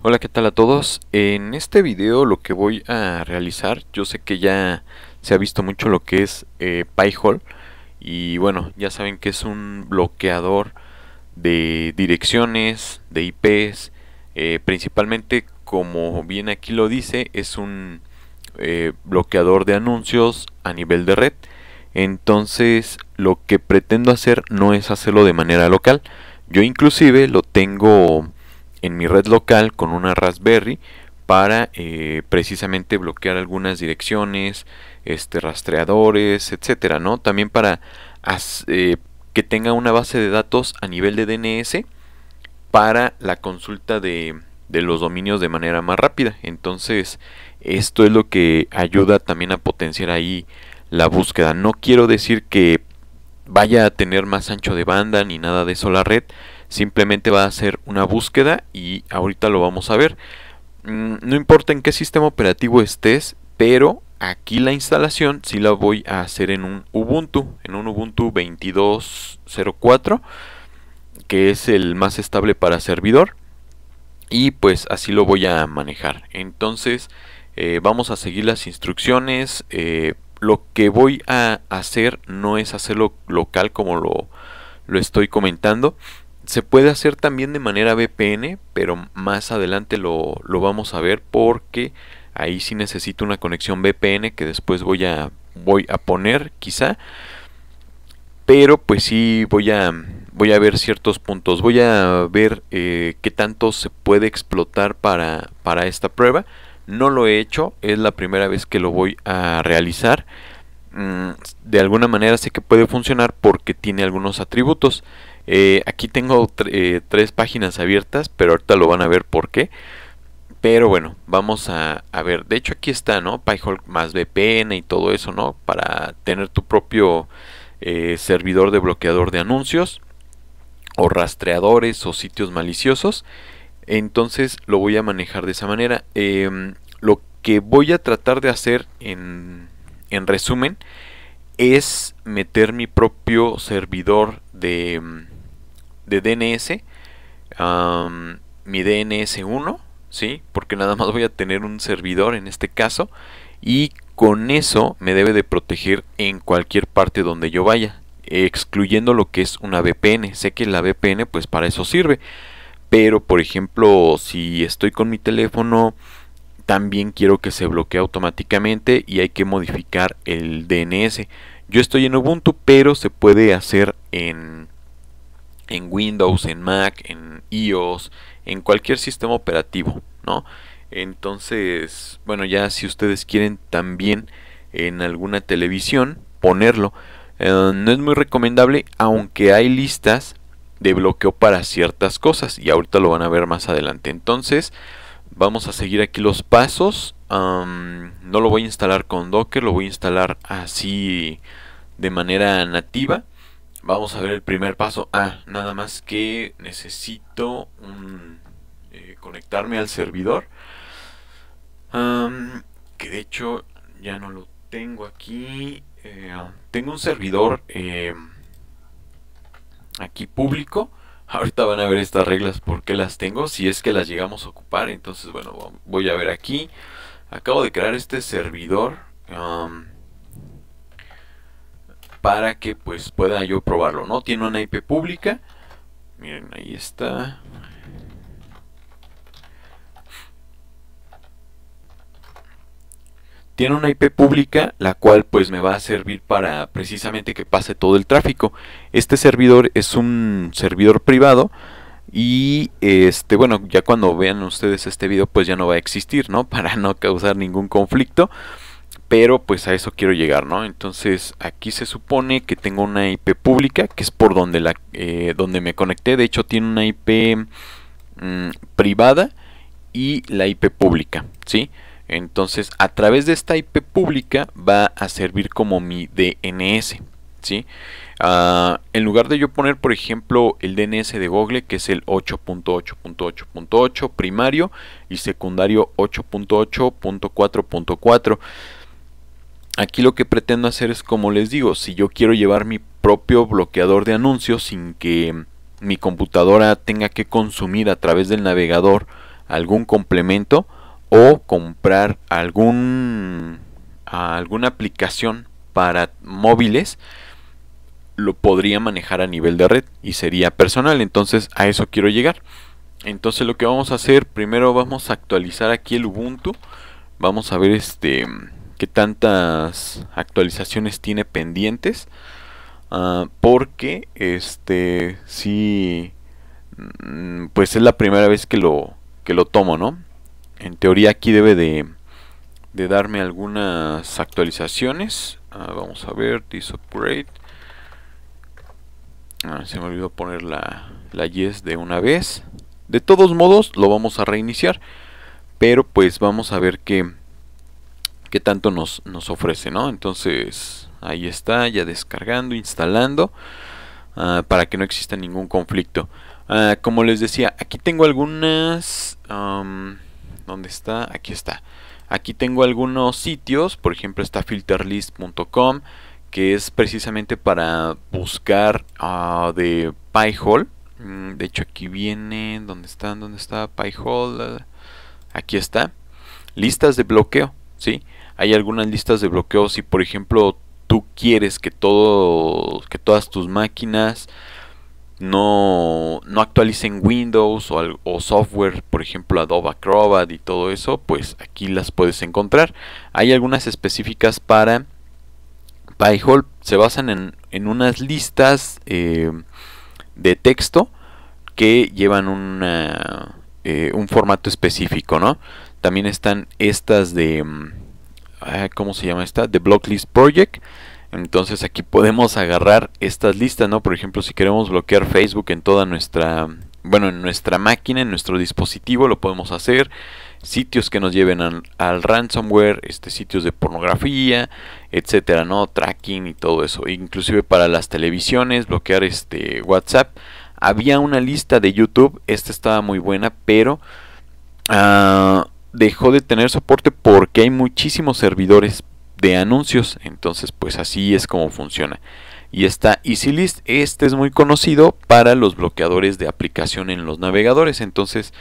Hola, ¿qué tal a todos? En este video lo que voy a realizar, yo sé que ya se ha visto mucho lo que es eh, y bueno, ya saben que es un bloqueador de direcciones, de IPs, eh, principalmente como bien aquí lo dice, es un eh, bloqueador de anuncios a nivel de red. Entonces lo que pretendo hacer no es hacerlo de manera local, yo inclusive lo tengo en mi red local con una Raspberry para eh, precisamente bloquear algunas direcciones, este, rastreadores, etcétera, ¿no? También para eh, que tenga una base de datos a nivel de DNS para la consulta de, de los dominios de manera más rápida. Entonces, esto es lo que ayuda también a potenciar ahí la búsqueda. No quiero decir que vaya a tener más ancho de banda ni nada de eso la red, simplemente va a hacer una búsqueda y ahorita lo vamos a ver. Mm, no importa en qué sistema operativo estés, pero aquí la instalación sí la voy a hacer en un Ubuntu, en un Ubuntu 22.04, que es el más estable para servidor. Y pues así lo voy a manejar. Entonces eh, vamos a seguir las instrucciones. Eh, lo que voy a hacer no es hacerlo local como lo, lo estoy comentando, se puede hacer también de manera VPN, pero más adelante lo, vamos a ver porque ahí sí necesito una conexión VPN que después voy a, voy a poner quizá. Pero pues sí voy a, voy a ver ciertos puntos, voy a ver eh, qué tanto se puede explotar para, para esta prueba. No lo he hecho, es la primera vez que lo voy a realizar. Mm, de alguna manera sé que puede funcionar porque tiene algunos atributos. Eh, aquí tengo eh, tres páginas abiertas, pero ahorita lo van a ver por qué. Pero bueno, vamos a, ver. De hecho, aquí está, ¿no? PyHulk más VPN y todo eso, ¿no? Para tener tu propio eh, servidor de bloqueador de anuncios o rastreadores o sitios maliciosos. Entonces lo voy a manejar de esa manera. Em, lo que voy a tratar de hacer en resumen es meter mi propio servidor de de DNS, mi DNS1, ¿sí? Porque nada más voy a tener un servidor en este caso y con eso me debe de proteger en cualquier parte donde yo vaya, excluyendo lo que es una VPN. Sé que la VPN pues para eso sirve, pero por ejemplo, si estoy con mi teléfono también quiero que se bloquee automáticamente y hay que modificar el DNS. Yo estoy en Ubuntu, pero se puede hacer en en Windows, en Mac, en iOS, en cualquier sistema operativo, ¿no? Entonces, bueno, ya si ustedes quieren también en alguna televisión ponerlo, eh, no es muy recomendable, aunque hay listas de bloqueo para ciertas cosas y ahorita lo van a ver más adelante. Entonces, vamos a seguir aquí los pasos. no lo voy a instalar con Docker, lo voy a instalar así de manera nativa. Vamos a ver el primer paso. Ah, nada más que necesito eh, conectarme al servidor. que de hecho ya no lo tengo aquí. Eh, tengo un servidor eh, aquí público. Ahorita van a ver estas reglas porque las tengo. Si es que las llegamos a ocupar. Entonces, bueno, voy a ver aquí. Acabo de crear este servidor para que pues pueda yo probarlo, ¿no? Tiene una IP pública. Miren, ahí está. Tiene una IP pública, la cual pues me va a servir para precisamente que pase todo el tráfico. Este servidor es un servidor privado y este bueno, ya cuando vean ustedes este video pues ya no va a existir, ¿no? Para no causar ningún conflicto pero pues a eso quiero llegar, ¿no? Entonces aquí se supone que tengo una IP pública, que es por donde, la, eh, donde me conecté, de hecho tiene una IP mm, privada y la IP pública, ¿sí? Entonces a través de esta IP pública va a servir como mi DNS, ¿sí? Ah, en lugar de yo poner, por ejemplo, el DNS de Google, que es el 8.8.8.8 primario y secundario 8.8.4.4, Aquí lo que pretendo hacer es, como les digo, si yo quiero llevar mi propio bloqueador de anuncios sin que mi computadora tenga que consumir a través del navegador algún complemento o comprar algún alguna aplicación para móviles lo podría manejar a nivel de red y sería personal entonces a eso quiero llegar entonces lo que vamos a hacer primero vamos a actualizar aquí el ubuntu vamos a ver este que tantas actualizaciones tiene pendientes. Ah, porque este sí mm, pues es la primera vez que lo que lo tomo no en teoría aquí debe de, de darme algunas actualizaciones ah, vamos a ver this upgrade ah, se me olvidó poner la, la yes de una vez de todos modos lo vamos a reiniciar pero pues vamos a ver que que tanto nos, nos ofrece, ¿no? Entonces, ahí está, ya descargando, instalando, ah, para que no exista ningún conflicto. Ah, como les decía, aquí tengo algunas... ¿Dónde está? Aquí está. Aquí tengo algunos sitios, por ejemplo está filterlist.com, que es precisamente para buscar ah, de PyHole. Mm, de hecho aquí viene, ¿dónde está? ¿Dónde está pi Aquí está. Listas de bloqueo, ¿sí? sí hay algunas listas de bloqueo si por ejemplo tú quieres que todo que todas tus máquinas no, no actualicen Windows o, software, por ejemplo Adobe Acrobat y todo eso, pues aquí las puedes encontrar. Hay algunas específicas para PyHole, se basan en, unas listas eh, de texto que llevan una, eh, un formato específico, ¿no? También están estas de mm, Ah, ¿cómo se llama esta? The Blocklist Project. Entonces aquí podemos agarrar estas listas, ¿no? Por ejemplo, si queremos bloquear Facebook en toda nuestra, bueno, en nuestra máquina, en nuestro dispositivo, lo podemos hacer. Sitios que nos lleven al, ransomware, este, sitios de pornografía, etcétera, ¿no? Tracking y todo eso. Inclusive para las televisiones, bloquear este WhatsApp. Había una lista de YouTube, esta estaba muy buena, pero... Ah, dejó de tener soporte porque hay muchísimos servidores de anuncios. Entonces, pues así es como funciona. Y está EasyList. Este es muy conocido para los bloqueadores de aplicación en los navegadores. Entonces,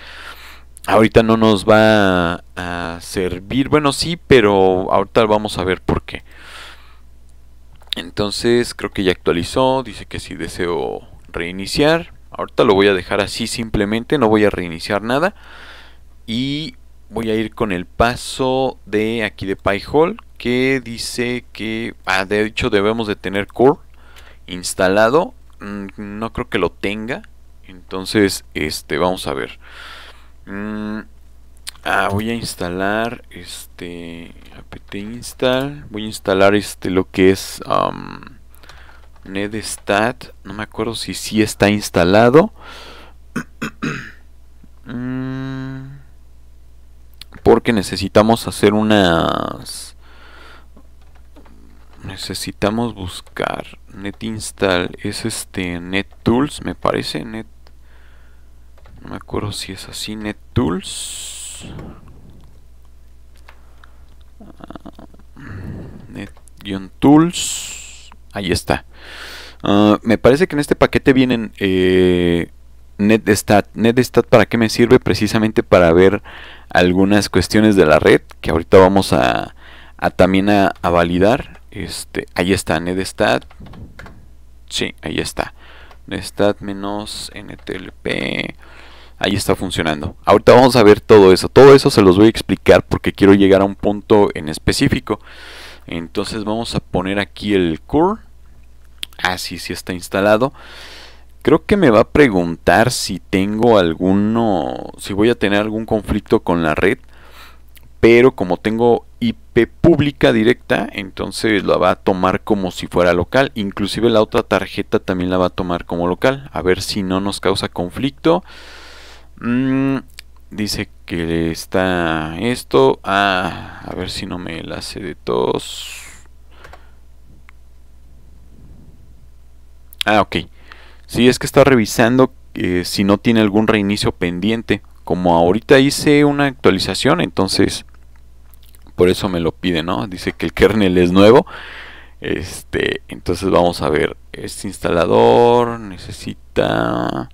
ahorita no nos va a servir. Bueno, sí, pero ahorita vamos a ver por qué. Entonces, creo que ya actualizó. Dice que si deseo reiniciar. Ahorita lo voy a dejar así simplemente. No voy a reiniciar nada. Y voy a ir con el paso de aquí de PyHole que dice que, ah, de hecho debemos de tener core instalado. Mm, no creo que lo tenga. Entonces, este, vamos a ver. Mm, ah, voy a instalar este apt install. Voy a instalar este lo que es um, nedstat. No me acuerdo si sí está instalado. Mm, porque necesitamos hacer unas... Necesitamos buscar net install, es este net tools me parece, net... No me acuerdo si es así, ah, net tools. net tools. Ahí está. Ah, me parece que en este paquete vienen eh, NetStat. NetStat para qué me sirve? Precisamente para ver algunas cuestiones de la red que ahorita vamos a, también a, validar. Este, ahí está, nedstat. Sí, ahí está. Nedstat menos ntlp. Ahí está funcionando. Ahorita vamos a ver todo eso. Todo eso se los voy a explicar porque quiero llegar a un punto en específico. Entonces vamos a poner aquí el core. Así ah, si está instalado. Creo que me va a preguntar si tengo alguno, si voy a tener algún conflicto con la red, pero como tengo IP pública directa, entonces la va a tomar como si fuera local, inclusive la otra tarjeta también la va a tomar como local, a ver si no nos causa conflicto. Mm, dice que está esto, ah, a ver si no me la hace de todos. Ah, ok si es que está revisando eh, si no tiene algún reinicio pendiente. Como ahorita hice una actualización, entonces por eso me lo pide, ¿no? Dice que el kernel es nuevo. Este, entonces vamos a ver, este instalador necesita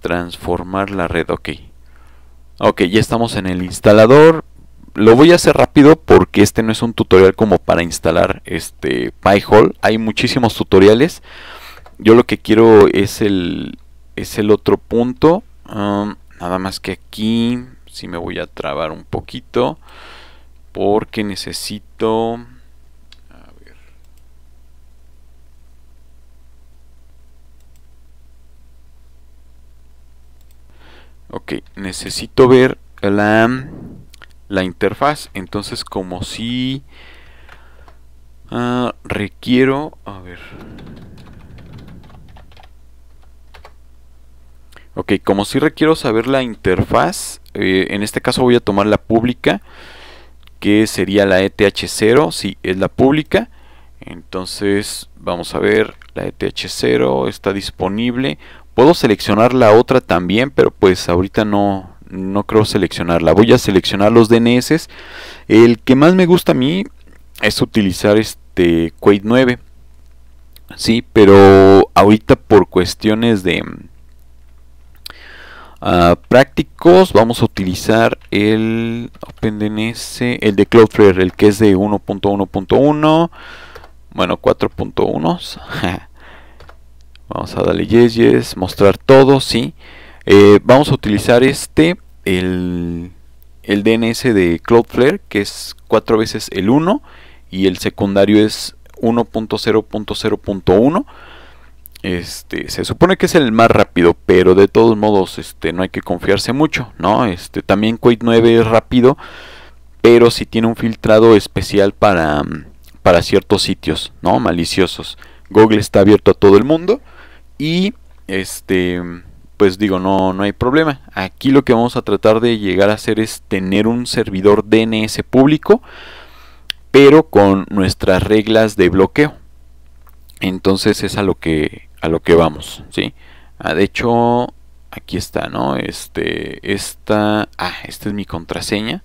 transformar la red, ok. Ok, ya estamos en el instalador. Lo voy a hacer rápido porque este no es un tutorial como para instalar este PyHole. Hay muchísimos tutoriales. Yo lo que quiero es el, es el otro punto. nada más que aquí si me voy a trabar un poquito. Porque necesito... A ver. Ok, necesito ver la, la interfaz. Entonces como si... Ah, requiero... A ver Ok, como si requiero saber la interfaz, eh, en este caso voy a tomar la pública, que sería la ETH0, sí, es la pública. Entonces, vamos a ver, la ETH0 está disponible. Puedo seleccionar la otra también, pero pues ahorita no, no creo seleccionarla. Voy a seleccionar los DNS. El que más me gusta a mí es utilizar este Quake 9. Sí, pero ahorita por cuestiones de prácticos vamos a utilizar el OpenDNS, el de Cloudflare, el que es de 1.1.1, bueno 4.1. vamos a darle yes, mostrar todo, sí. Eh, vamos a utilizar este, el, el DNS de Cloudflare, que es 4 veces el 1 y el secundario es 1.0.0.1. Este, se supone que es el más rápido, pero de todos modos, este, no hay que confiarse mucho, ¿no? Este, también Quake 9 es rápido, pero si tiene un filtrado especial para, para ciertos sitios, ¿no? Maliciosos. Google está abierto a todo el mundo y, este, pues digo, no, no hay problema. Aquí lo que vamos a tratar de llegar a hacer es tener un servidor DNS público, pero con nuestras reglas de bloqueo. Entonces es a lo que a lo que vamos, ¿sí? Ah, de hecho, aquí está, ¿no? Este, esta, ah, esta es mi contraseña.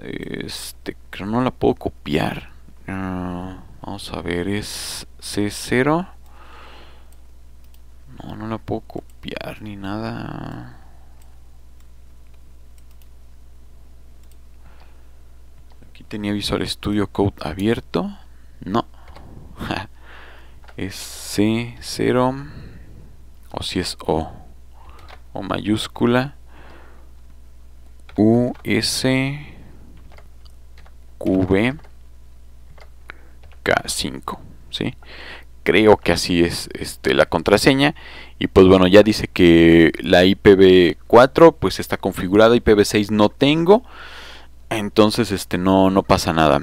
Este, creo no la puedo copiar. Ah, vamos a ver, es C0. No, no la puedo copiar ni nada. Aquí tenía Visual Studio Code abierto. No. es C0 o si es O o mayúscula U K5 ¿sí? creo que así es este, la contraseña y pues bueno ya dice que la IPv4 pues está configurada IPv6 no tengo entonces este no no pasa nada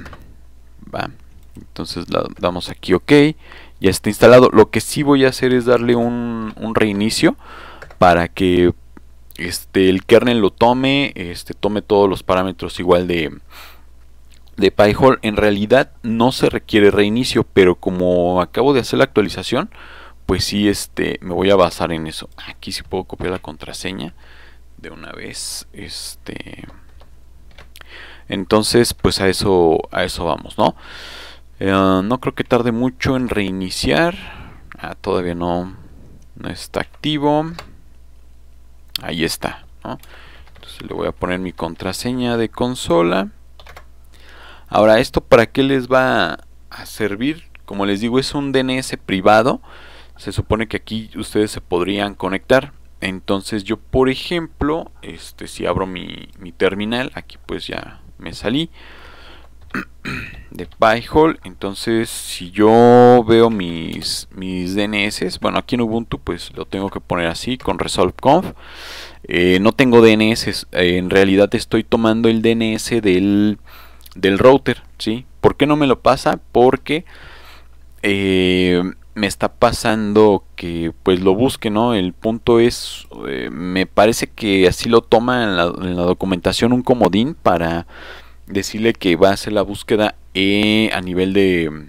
va entonces damos aquí ok ya está instalado. Lo que sí voy a hacer es darle un, reinicio para que este, el kernel lo tome, este, tome todos los parámetros igual de, de PyHole. En realidad no se requiere reinicio, pero como acabo de hacer la actualización, pues sí este, me voy a basar en eso. Aquí sí puedo copiar la contraseña de una vez. Este, entonces, pues a eso, a eso vamos, ¿no? Eh, no creo que tarde mucho en reiniciar. Ah, todavía no, está activo. Ahí está. Entonces le voy a poner mi contraseña de consola. Ahora, ¿esto para qué les va a servir? Como les digo, es un DNS privado. Se supone que aquí ustedes se podrían conectar. Entonces yo, por ejemplo, este, si abro mi, mi terminal, aquí pues ya me salí de Pyhole. Entonces, si yo veo mis, mis DNS, bueno, aquí en Ubuntu, pues lo tengo que poner así con resolveconf. Eh, no tengo DNS, eh, en realidad estoy tomando el DNS del, del router, ¿sí? ¿Por qué no me lo pasa? Porque eh, me está pasando que pues lo busque, ¿no? El punto es, eh, me parece que así lo toma en la documentación un comodín para decirle que va a hacer la búsqueda eh, a nivel de,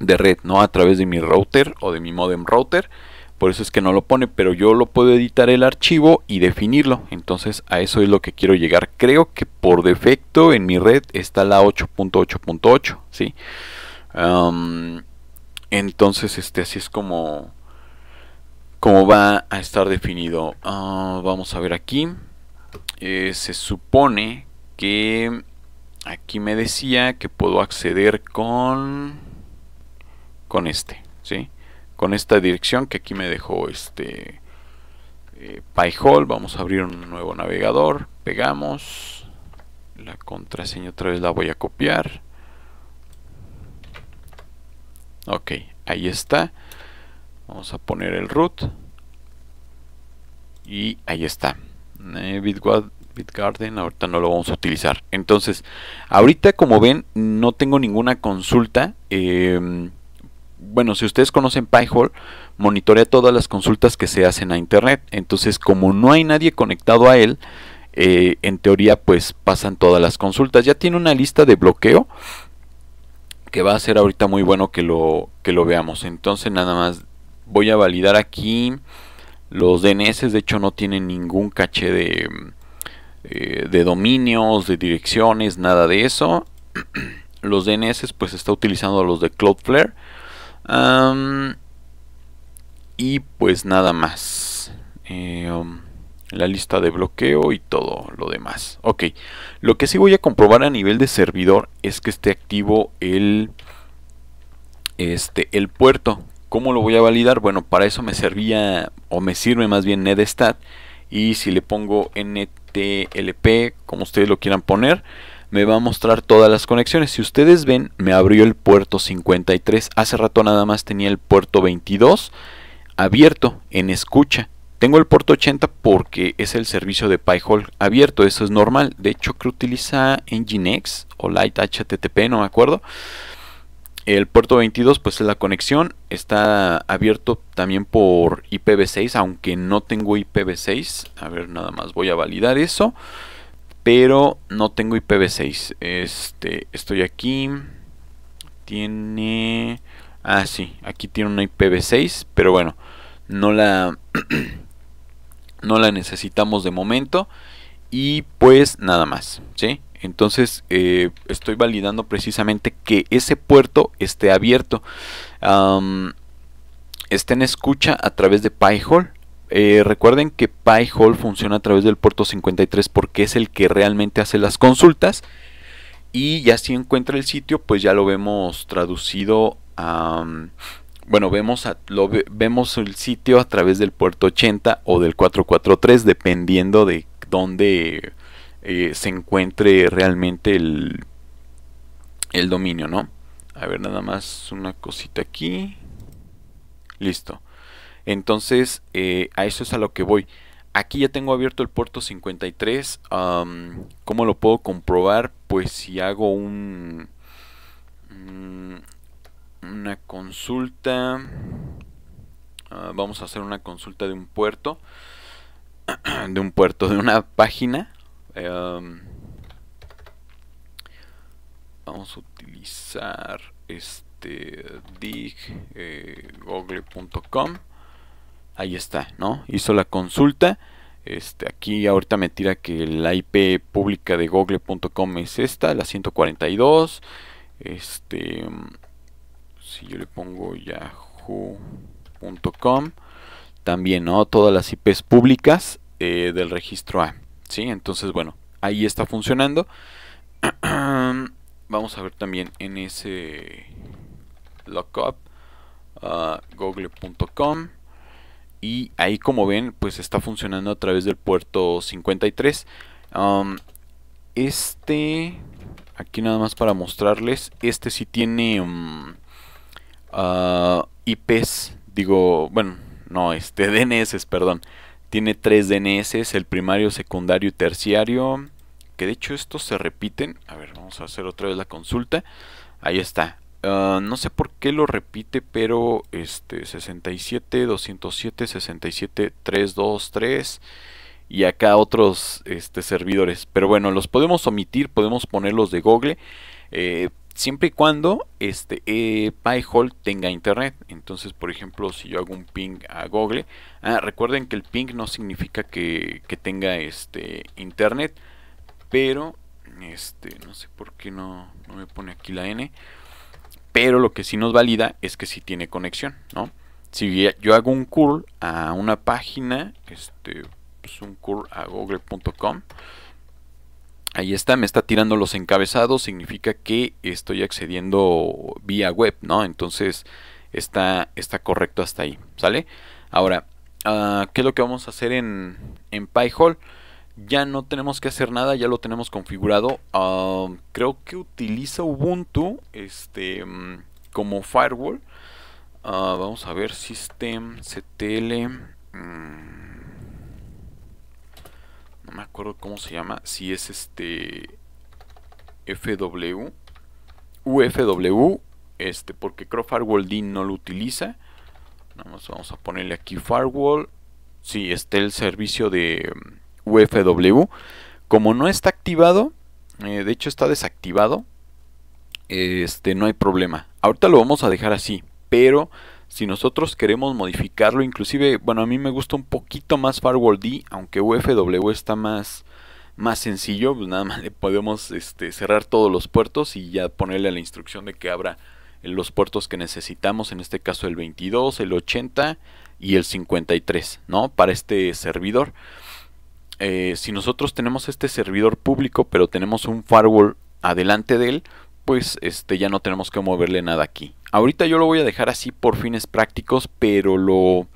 de red, ¿no? A través de mi router o de mi modem router. Por eso es que no lo pone, pero yo lo puedo editar el archivo y definirlo. Entonces a eso es lo que quiero llegar. Creo que por defecto en mi red está la 8.8.8, ¿sí? entonces este, así es como, como va a estar definido. Ah, vamos a ver aquí. Eh, se supone que aquí me decía que puedo acceder con con este, ¿sí? Con esta dirección que aquí me dejó este eh, Pyhole. Vamos a abrir un nuevo navegador, pegamos la contraseña otra vez la voy a copiar. Ok, ahí está. Vamos a poner el root. Y ahí está. Bitgarden, ahorita no lo vamos a utilizar. Entonces, ahorita como ven, no tengo ninguna consulta. Em, bueno, si ustedes conocen PyHole, monitorea todas las consultas que se hacen a Internet. Entonces, como no hay nadie conectado a él, eh, en teoría pues pasan todas las consultas. Ya tiene una lista de bloqueo que va a ser ahorita muy bueno que lo, que lo veamos. Entonces, nada más voy a validar aquí los DNS. De hecho, no tienen ningún caché de eh, de dominios, de direcciones, nada de eso. los DNS pues está utilizando los de Cloudflare. y pues nada más. Eh, um, la lista de bloqueo y todo lo demás. Ok, lo que sí voy a comprobar a nivel de servidor es que esté activo el, este, el puerto. ¿Cómo lo voy a validar? Bueno, para eso me servía o me sirve más bien NetStat. Y si le pongo net LP, como ustedes lo quieran poner, me va a mostrar todas las conexiones. Si ustedes ven, me abrió el puerto 53. Hace rato nada más tenía el puerto 22 abierto en escucha. Tengo el puerto 80 porque es el servicio de PyHole abierto, eso es normal. De hecho, que utiliza Nginx o Light HTTP, no me acuerdo. El puerto 22 pues es la conexión, está abierto también por IPv6, aunque no tengo IPv6. A ver, nada más voy a validar eso, pero no tengo IPv6. Este, estoy aquí. Tiene Ah, sí, aquí tiene una IPv6, pero bueno, no la no la necesitamos de momento y pues nada más, ¿sí? Entonces eh, estoy validando precisamente que ese puerto esté abierto. esté en escucha a través de PyHole. Eh, recuerden que PyHole funciona a través del puerto 53 porque es el que realmente hace las consultas. Y ya si encuentra el sitio, pues ya lo vemos traducido bueno, vemos, lo, vemos el sitio a través del puerto 80 o del 443, dependiendo de dónde eh, se encuentre realmente el, el dominio, ¿no? A ver, nada más una cosita aquí. Listo. Entonces, eh, a eso es a lo que voy. Aquí ya tengo abierto el puerto 53. ¿Cómo lo puedo comprobar? Pues si hago un... Mm, una consulta. Ah, vamos a hacer una consulta de un puerto. de un puerto, de una página. Em, vamos a utilizar este dig eh, google.com. Ahí está, ¿no? Hizo la consulta. Este, aquí ahorita me tira que la IP pública de google.com es esta, la 142. Este, si yo le pongo yahoo.com, también, ¿no? Todas las IPs públicas eh, del registro A. Entonces, bueno, ahí está funcionando. Vamos a ver también en ese lockup ah, google.com y ahí como ven pues está funcionando a través del puerto 53 este aquí nada más para mostrarles este sí tiene mm, ah, IPs digo bueno no este DNS perdón tiene tres DNS, el primario, secundario y terciario. Que de hecho estos se repiten. A ver, vamos a hacer otra vez la consulta. Ahí está. Ah, no sé por qué lo repite, pero este 67, 207, 67, 323 y acá otros este, servidores. Pero bueno, los podemos omitir, podemos ponerlos de Google. Eh, siempre y cuando este eh, pi tenga internet. Entonces, por ejemplo, si yo hago un ping a Google, ah, recuerden que el ping no significa que, tenga este internet, pero este no sé por qué no, me pone aquí la n, pero lo que sí nos valida es que sí tiene conexión, ¿no? Si yo hago un curl a una página, este, pues un curl a google.com, Ahí está, me está tirando los encabezados, significa que estoy accediendo vía web, ¿no? Entonces está, está correcto hasta ahí, ¿sale? Ahora, ah, ¿qué es lo que vamos a hacer en, en Ya no tenemos que hacer nada, ya lo tenemos configurado. Ah, creo que utiliza Ubuntu este, mm, como firewall. Ah, vamos a ver, System, CTL... Mm, me acuerdo cómo se llama, si es este FW, UFW, este, porque creo Firewall DIN no lo utiliza. Vamos, a ponerle aquí Firewall, si está el servicio de mm, UFW. Como no está activado, eh, de hecho está desactivado, este, no hay problema. Ahorita lo vamos a dejar así, pero si nosotros queremos modificarlo, inclusive, bueno, a mí me gusta un poquito más Firewall D, aunque UFW está más, más sencillo, pues nada más le podemos este, cerrar todos los puertos y ya ponerle la instrucción de que abra los puertos que necesitamos, en este caso el 22, el 80 y el 53, ¿no? Para este servidor. Eh, si nosotros tenemos este servidor público, pero tenemos un firewall adelante de él, pues este, ya no tenemos que moverle nada aquí. Ahorita yo lo voy a dejar así por fines prácticos, pero lo...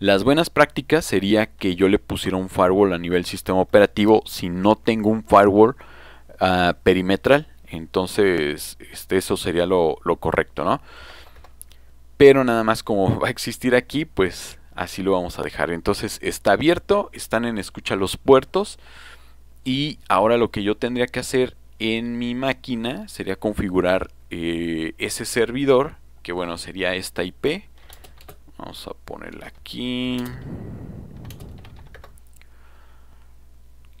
Las buenas prácticas sería que yo le pusiera un firewall a nivel sistema operativo si no tengo un firewall ah, perimetral. Entonces, este, eso sería lo, lo correcto, ¿no? Pero nada más como va a existir aquí, pues así lo vamos a dejar. Entonces está abierto, están en escucha los puertos. Y ahora lo que yo tendría que hacer en mi máquina sería configurar eh, ese servidor, que bueno, sería esta IP. Vamos a ponerla aquí.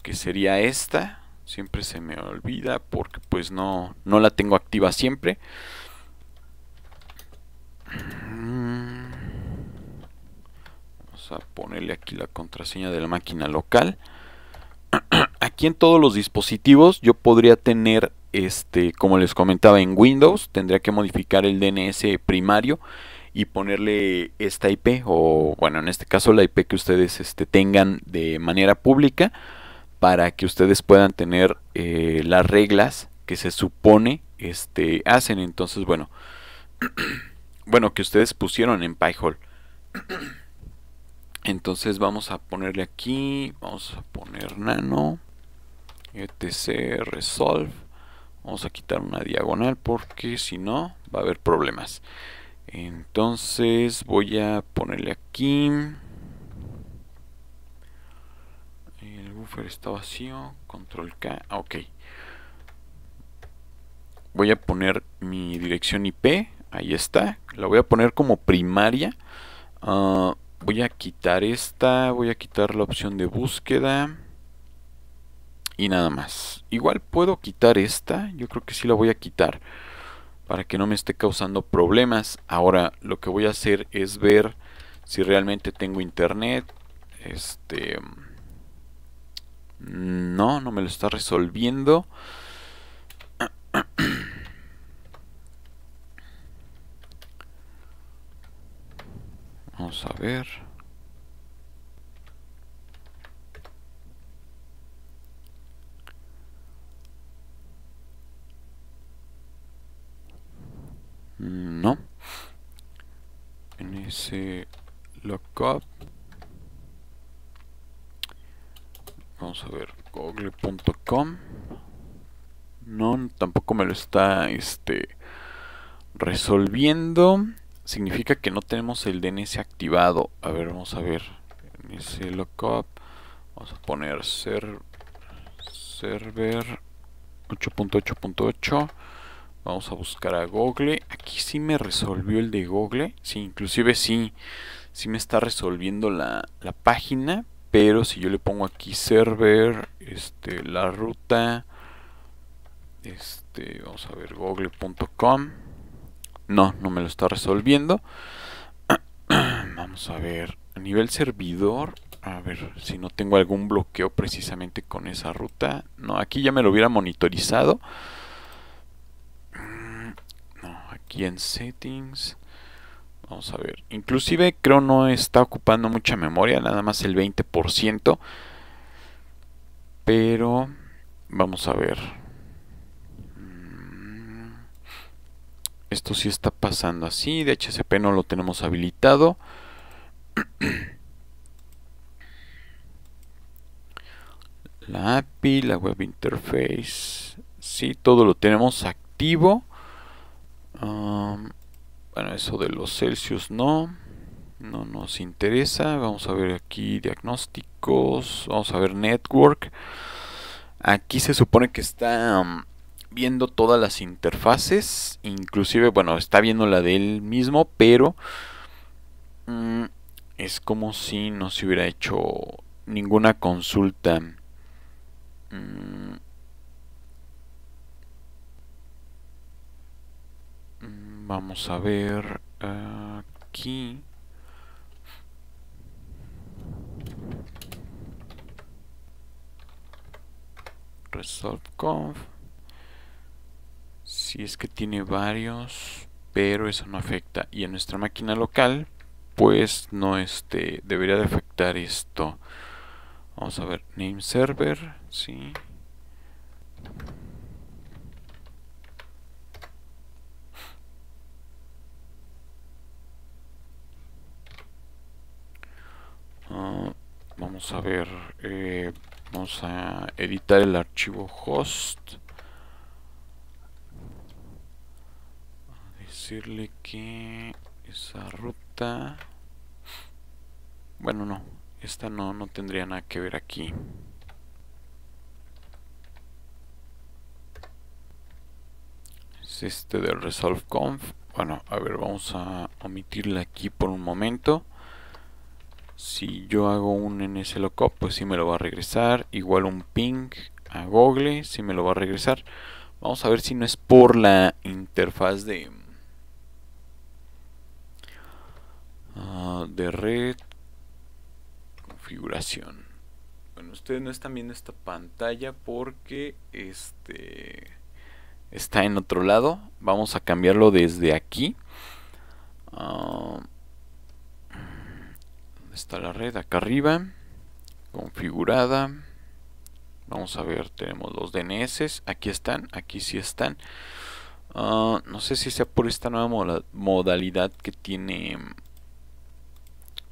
Que sería esta. Siempre se me olvida porque pues no, no la tengo activa siempre. Vamos a ponerle aquí la contraseña de la máquina local. aquí en todos los dispositivos yo podría tener, este, como les comentaba en Windows, tendría que modificar el DNS primario y ponerle esta IP o bueno en este caso la IP que ustedes este, tengan de manera pública para que ustedes puedan tener eh, las reglas que se supone este, hacen entonces bueno bueno que ustedes pusieron en Pyhole Entonces vamos a ponerle aquí, vamos a poner nano, etc, resolve. Vamos a quitar una diagonal porque si no va a haber problemas. Entonces voy a ponerle aquí. El buffer está vacío, control K, ah, ok. Voy a poner mi dirección IP, ahí está. La voy a poner como primaria. Ah, Voy a quitar esta, voy a quitar la opción de búsqueda. Y nada más. Igual puedo quitar esta, yo creo que sí la voy a quitar. Para que no me esté causando problemas. Ahora lo que voy a hacer es ver si realmente tengo internet. Este... No, no me lo está resolviendo. Vamos a ver. Mm, no. En ese lookup. Vamos a ver, google.com. No, tampoco me lo está este resolviendo significa que no tenemos el DNS activado. A ver, vamos a ver. DNS Vamos a poner ser, server 8.8.8. Vamos a buscar a Google. Aquí sí me resolvió el de Google. Sí, inclusive sí, sí me está resolviendo la, la página. Pero si yo le pongo aquí server, este, la ruta, este, vamos a ver, google.com no, no me lo está resolviendo. Vamos a ver, a nivel servidor, a ver si no tengo algún bloqueo precisamente con esa ruta. No, aquí ya me lo hubiera monitorizado. Mm, no, aquí en settings. Vamos a ver. Inclusive creo no está ocupando mucha memoria, nada más el 20%. Pero vamos a ver. Esto sí está pasando así. De HCP no lo tenemos habilitado. la API, la web interface. Sí, todo lo tenemos activo. bueno, eso de los Celsius no. No nos interesa. Vamos a ver aquí diagnósticos. Vamos a ver network. Aquí se supone que está viendo todas las interfaces, inclusive, bueno, está viendo la del mismo, pero mm, es como si no se hubiera hecho ninguna consulta. Mm, vamos a ver aquí. resolveconf si es que tiene varios, pero eso no afecta. Y en nuestra máquina local, pues no este, debería de afectar esto. Vamos a ver, name server, sí. Ah, vamos a ver, eh, vamos a editar el archivo host. decirle que esa ruta... Bueno, no. Esta no, no tendría nada que ver aquí. Es este del resolveconf Bueno, a ver, vamos a omitirla aquí por un momento. Si yo hago un NS pues sí me lo va a regresar. Igual un ping a Google, sí me lo va a regresar. Vamos a ver si no es por la interfaz de... Ah, de red. Configuración. Bueno, ustedes no están viendo esta pantalla porque este está en otro lado. Vamos a cambiarlo desde aquí. Ah, ¿Dónde está la red? Acá arriba. Configurada. Vamos a ver, tenemos los DNS. Aquí están, aquí sí están. Ah, no sé si sea por esta nueva modalidad que tiene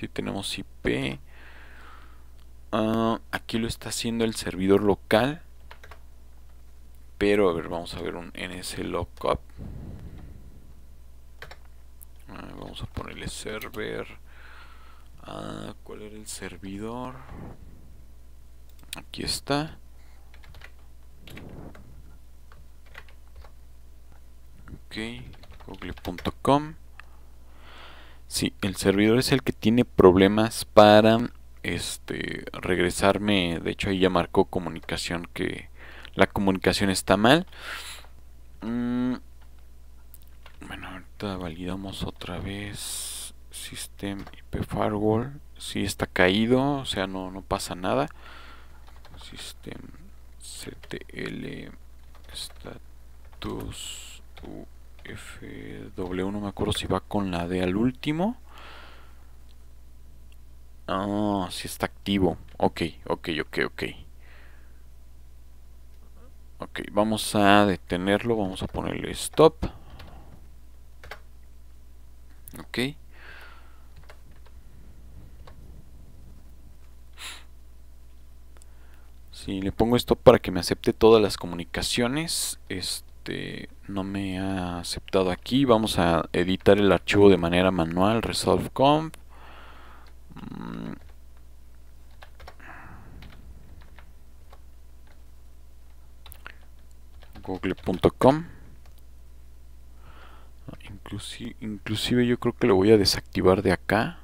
Si tenemos IP. Ah, aquí lo está haciendo el servidor local. Pero a ver, vamos a ver un nslookup. Ah, vamos a ponerle server. Ah, ¿Cuál era el servidor? Aquí está. Ok, google.com. Sí, el servidor es el que tiene problemas para este, regresarme. De hecho, ahí ya marcó comunicación que la comunicación está mal. Mm, bueno, ahorita validamos otra vez System IP Firewall. sí está caído, o sea, no, no pasa nada. System CTL Status U. FW, no me acuerdo si va con la D al último. Ah, si está activo. Ok, ok, ok, ok. Ok, vamos a detenerlo, vamos a ponerle stop. Ok. Si le pongo stop para que me acepte todas las comunicaciones, este este, no me ha aceptado aquí vamos a editar el archivo de manera manual resolve mm. google.com inclusive yo creo que lo voy a desactivar de acá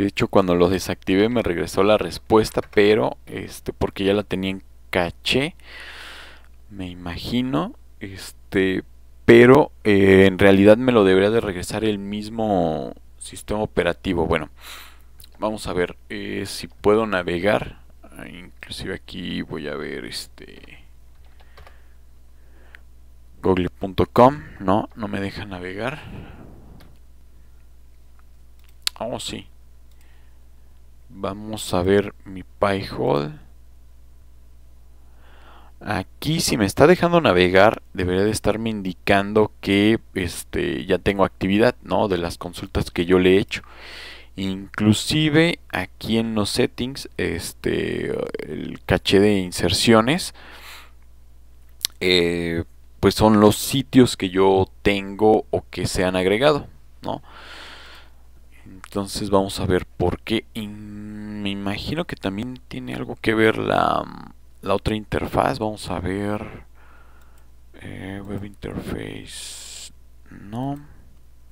de hecho cuando lo desactivé me regresó la respuesta, pero este porque ya la tenía en caché, me imagino, este, pero eh, en realidad me lo debería de regresar el mismo sistema operativo. Bueno, vamos a ver eh, si puedo navegar. Ah, inclusive aquí voy a ver este google.com. No, no me deja navegar. Oh, sí. Vamos a ver mi PyHole. Aquí si me está dejando navegar, debería de estarme indicando que este, ya tengo actividad, ¿no? De las consultas que yo le he hecho. Inclusive aquí en los settings, este, el caché de inserciones, eh, pues son los sitios que yo tengo o que se han agregado, ¿no? Entonces vamos a ver por qué. me imagino que también tiene algo que ver la, otra interfaz. Vamos a ver. Eh, web interface. No.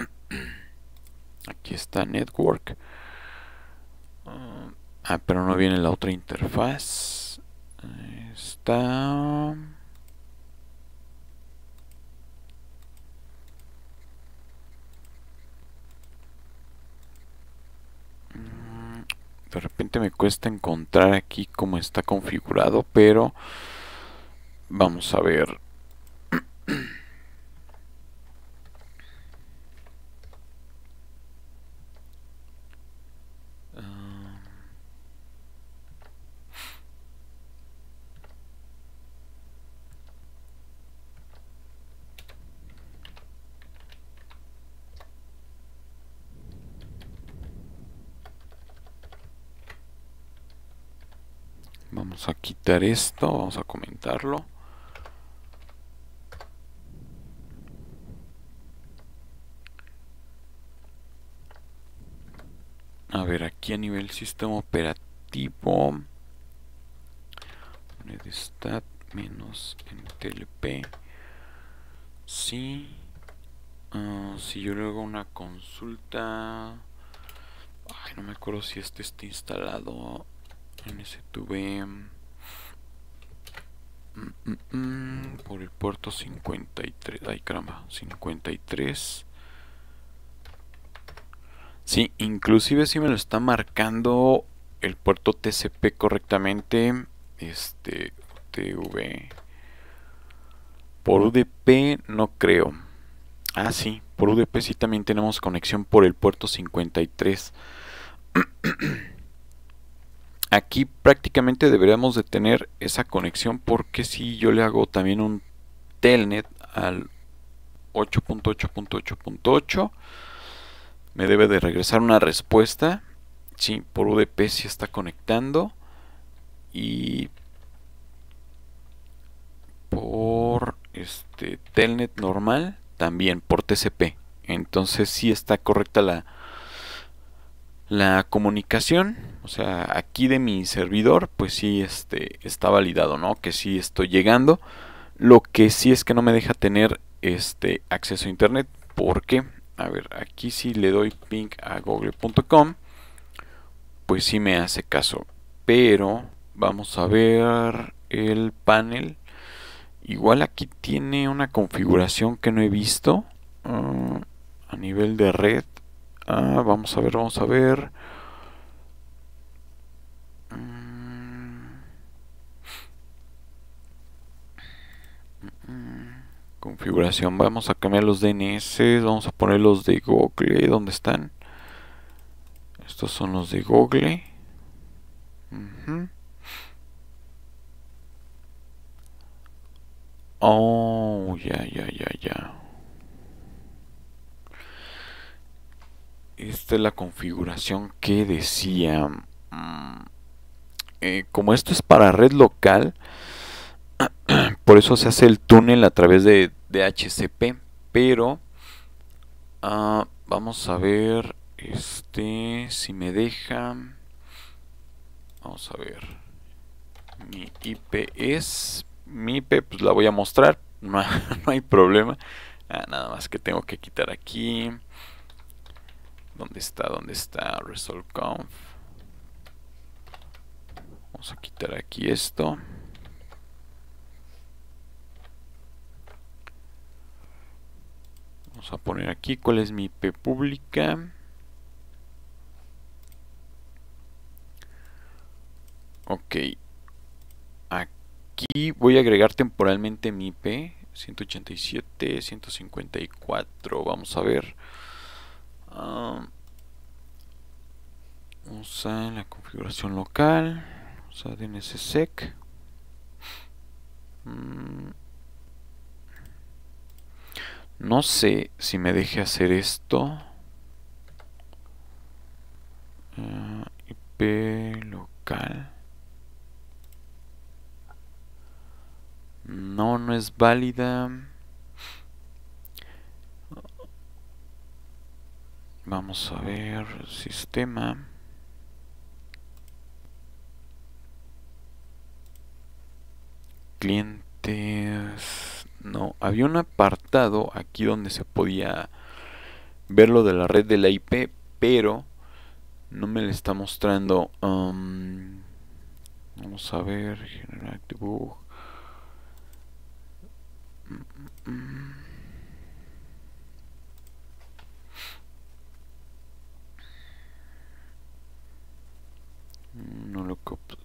Aquí está network. Ah, ah, pero no viene la otra interfaz. Está... de repente me cuesta encontrar aquí cómo está configurado, pero vamos a ver. Vamos a quitar esto, vamos a comentarlo. A ver, aquí a nivel sistema operativo. Redstat menos NTLP. Sí. Ah, si yo luego hago una consulta. no me acuerdo si este está instalado. Mm, mm, mm, por el puerto 53. Ay, caramba. 53. Sí, inclusive si me lo está marcando el puerto TCP correctamente. Este, TV. Por UDP no creo. Ah, sí, por UDP sí también tenemos conexión por el puerto 53. aquí prácticamente deberíamos de tener esa conexión porque si yo le hago también un telnet al 8.8.8.8 me debe de regresar una respuesta sí, por UDP si sí está conectando y por este telnet normal también por TCP entonces si sí está correcta la la comunicación, o sea, aquí de mi servidor, pues sí este, está validado, ¿no? Que sí estoy llegando. Lo que sí es que no me deja tener este acceso a internet. ¿Por qué? A ver, aquí si sí le doy ping a google.com, pues sí me hace caso. Pero vamos a ver el panel. Igual aquí tiene una configuración que no he visto ah, a nivel de red. Ah, vamos a ver, vamos a ver. Mm. Configuración, vamos a cambiar los DNS, vamos a poner los de Google, ¿dónde están? Estos son los de Google. Oh, ya, ya, ya, ya. esta es la configuración que decía. Mm, eh, como esto es para red local, por eso se hace el túnel a través de DHCP. Pero ah, vamos a ver este si me deja. Vamos a ver. Mi IP es. Mi IP pues la voy a mostrar. No, hay problema. Ah, nada más que tengo que quitar aquí. ¿Dónde está? ¿Dónde está? ResolveConf. Vamos a quitar aquí esto. Vamos a poner aquí cuál es mi IP pública. Ok. Aquí voy a agregar temporalmente mi IP. 187, 154. Vamos a ver. Ah, Usa la configuración local. Usa DNSSEC. Mm. No sé si me deje hacer esto. Ah, IP local. No, no es válida. Vamos a ver, sistema. Clientes. No, había un apartado aquí donde se podía ver lo de la red de la IP, pero no me le está mostrando. Um, vamos a ver, generar debug.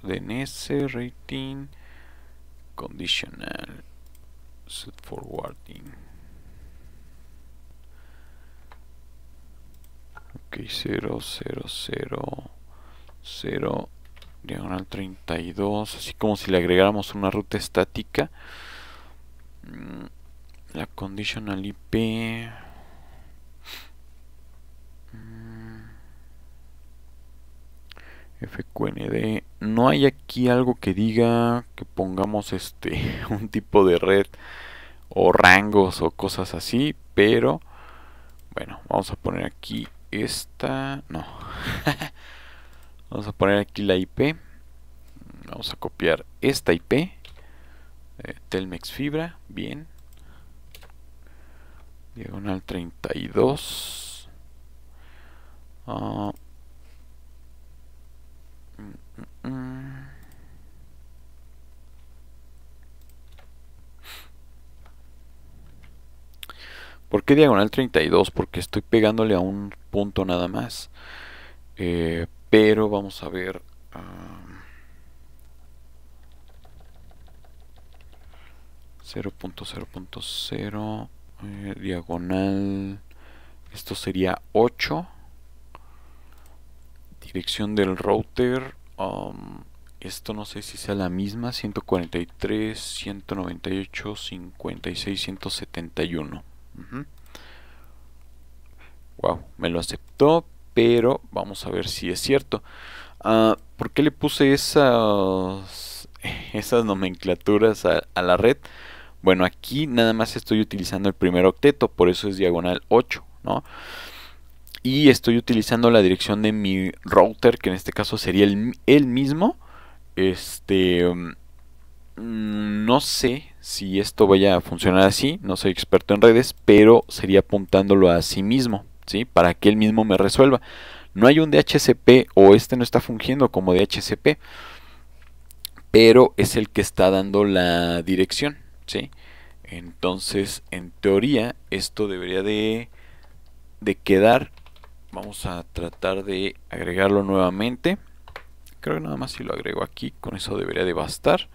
de ese rating conditional set forwarding ok 0 0 0 0 diagonal 32 así como si le agregáramos una ruta estática mm, la conditional IP FQND. No hay aquí algo que diga que pongamos este un tipo de red o rangos o cosas así, pero bueno, vamos a poner aquí esta, no. vamos a poner aquí la IP. Vamos a copiar esta IP eh, Telmex Fibra, bien. Diagonal 32. Uh, Mm. ¿Por qué diagonal 32? Porque estoy pegándole a un punto nada más. Eh, pero vamos a ver... 0.0.0 ah, eh, diagonal esto sería 8 dirección del router esto no sé si sea la misma, 143, 198, 56, 171. Wow, me lo aceptó, pero vamos a ver si es cierto. Ah, ¿Por qué le puse esas, esas nomenclaturas a, a la red? Bueno, aquí nada más estoy utilizando el primer octeto, por eso es diagonal 8, ¿no? y estoy utilizando la dirección de mi router, que en este caso sería el, mismo. Este. Mm, no sé si esto vaya a funcionar así, no soy experto en redes, pero sería apuntándolo a sí mismo, ¿sí? Para que él mismo me resuelva. No hay un DHCP o este no está fungiendo como DHCP, pero es el que está dando la dirección, Entonces, en teoría, esto debería de, de quedar vamos a tratar de agregarlo nuevamente creo que nada más si lo agrego aquí con eso debería de bastar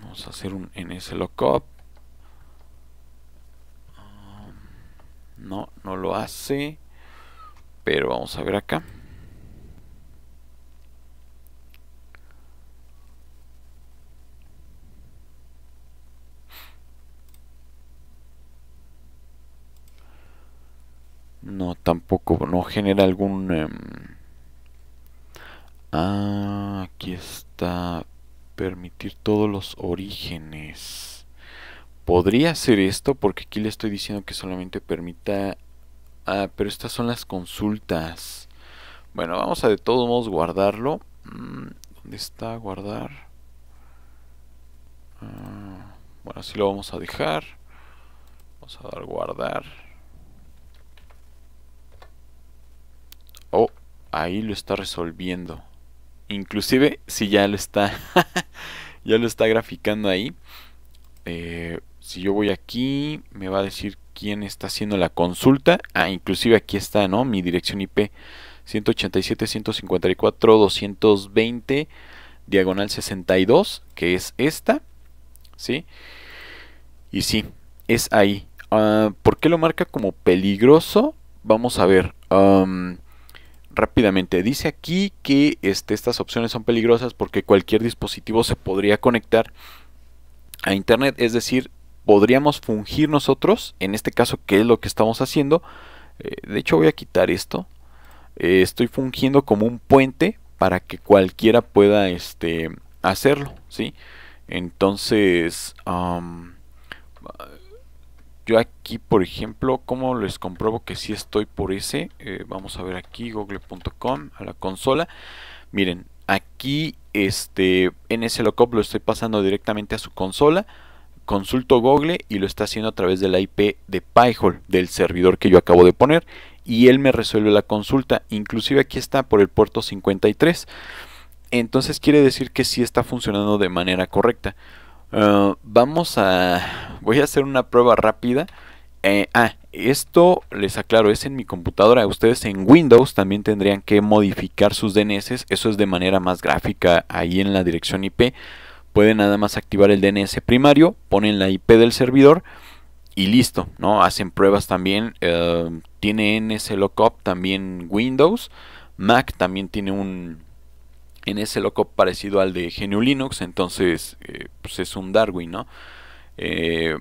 vamos a hacer un Lockup. Ah, no, no lo hace pero vamos a ver acá No, tampoco. No genera algún... Em, ah, aquí está. Permitir todos los orígenes. Podría hacer esto porque aquí le estoy diciendo que solamente permita... Ah, pero estas son las consultas. Bueno, vamos a de todos modos guardarlo. Mm, ¿Dónde está guardar? Ah, bueno, así lo vamos a dejar. Vamos a dar guardar. Oh, ahí lo está resolviendo. Inclusive si ya lo está, ya lo está graficando ahí. Eh, si yo voy aquí, me va a decir quién está haciendo la consulta. Ah, inclusive aquí está, ¿no? Mi dirección IP 187, 154, 220, diagonal 62, que es esta. ¿Sí? Y sí, es ahí. Ah, ¿Por qué lo marca como peligroso? Vamos a ver rápidamente. Dice aquí que este, estas opciones son peligrosas porque cualquier dispositivo se podría conectar a Internet, es decir, podríamos fungir nosotros, en este caso, que es lo que estamos haciendo. Eh, de hecho, voy a quitar esto. Eh, estoy fungiendo como un puente para que cualquiera pueda este, hacerlo, ¿sí? Entonces, yo aquí, por ejemplo, ¿cómo les compruebo que sí estoy por ese? Eh, vamos a ver aquí, google.com, a la consola. Miren, aquí este ese lockup lo estoy pasando directamente a su consola. Consulto Google y lo está haciendo a través de la IP de Pyhole, del servidor que yo acabo de poner. Y él me resuelve la consulta. Inclusive aquí está por el puerto 53. Entonces quiere decir que sí está funcionando de manera correcta. Eh, vamos a... Voy a hacer una prueba rápida. Eh, ah, esto les aclaro, es en mi computadora. Ustedes en Windows también tendrían que modificar sus DNS. Eso es de manera más gráfica ahí en la dirección IP. Pueden nada más activar el DNS primario, ponen la IP del servidor y listo, ¿no? Hacen pruebas también. Eh, tiene NS lockup también Windows. Mac también tiene un, en ese loco parecido al de GNU Linux, entonces eh, pues es un Darwin, ¿no? Eh,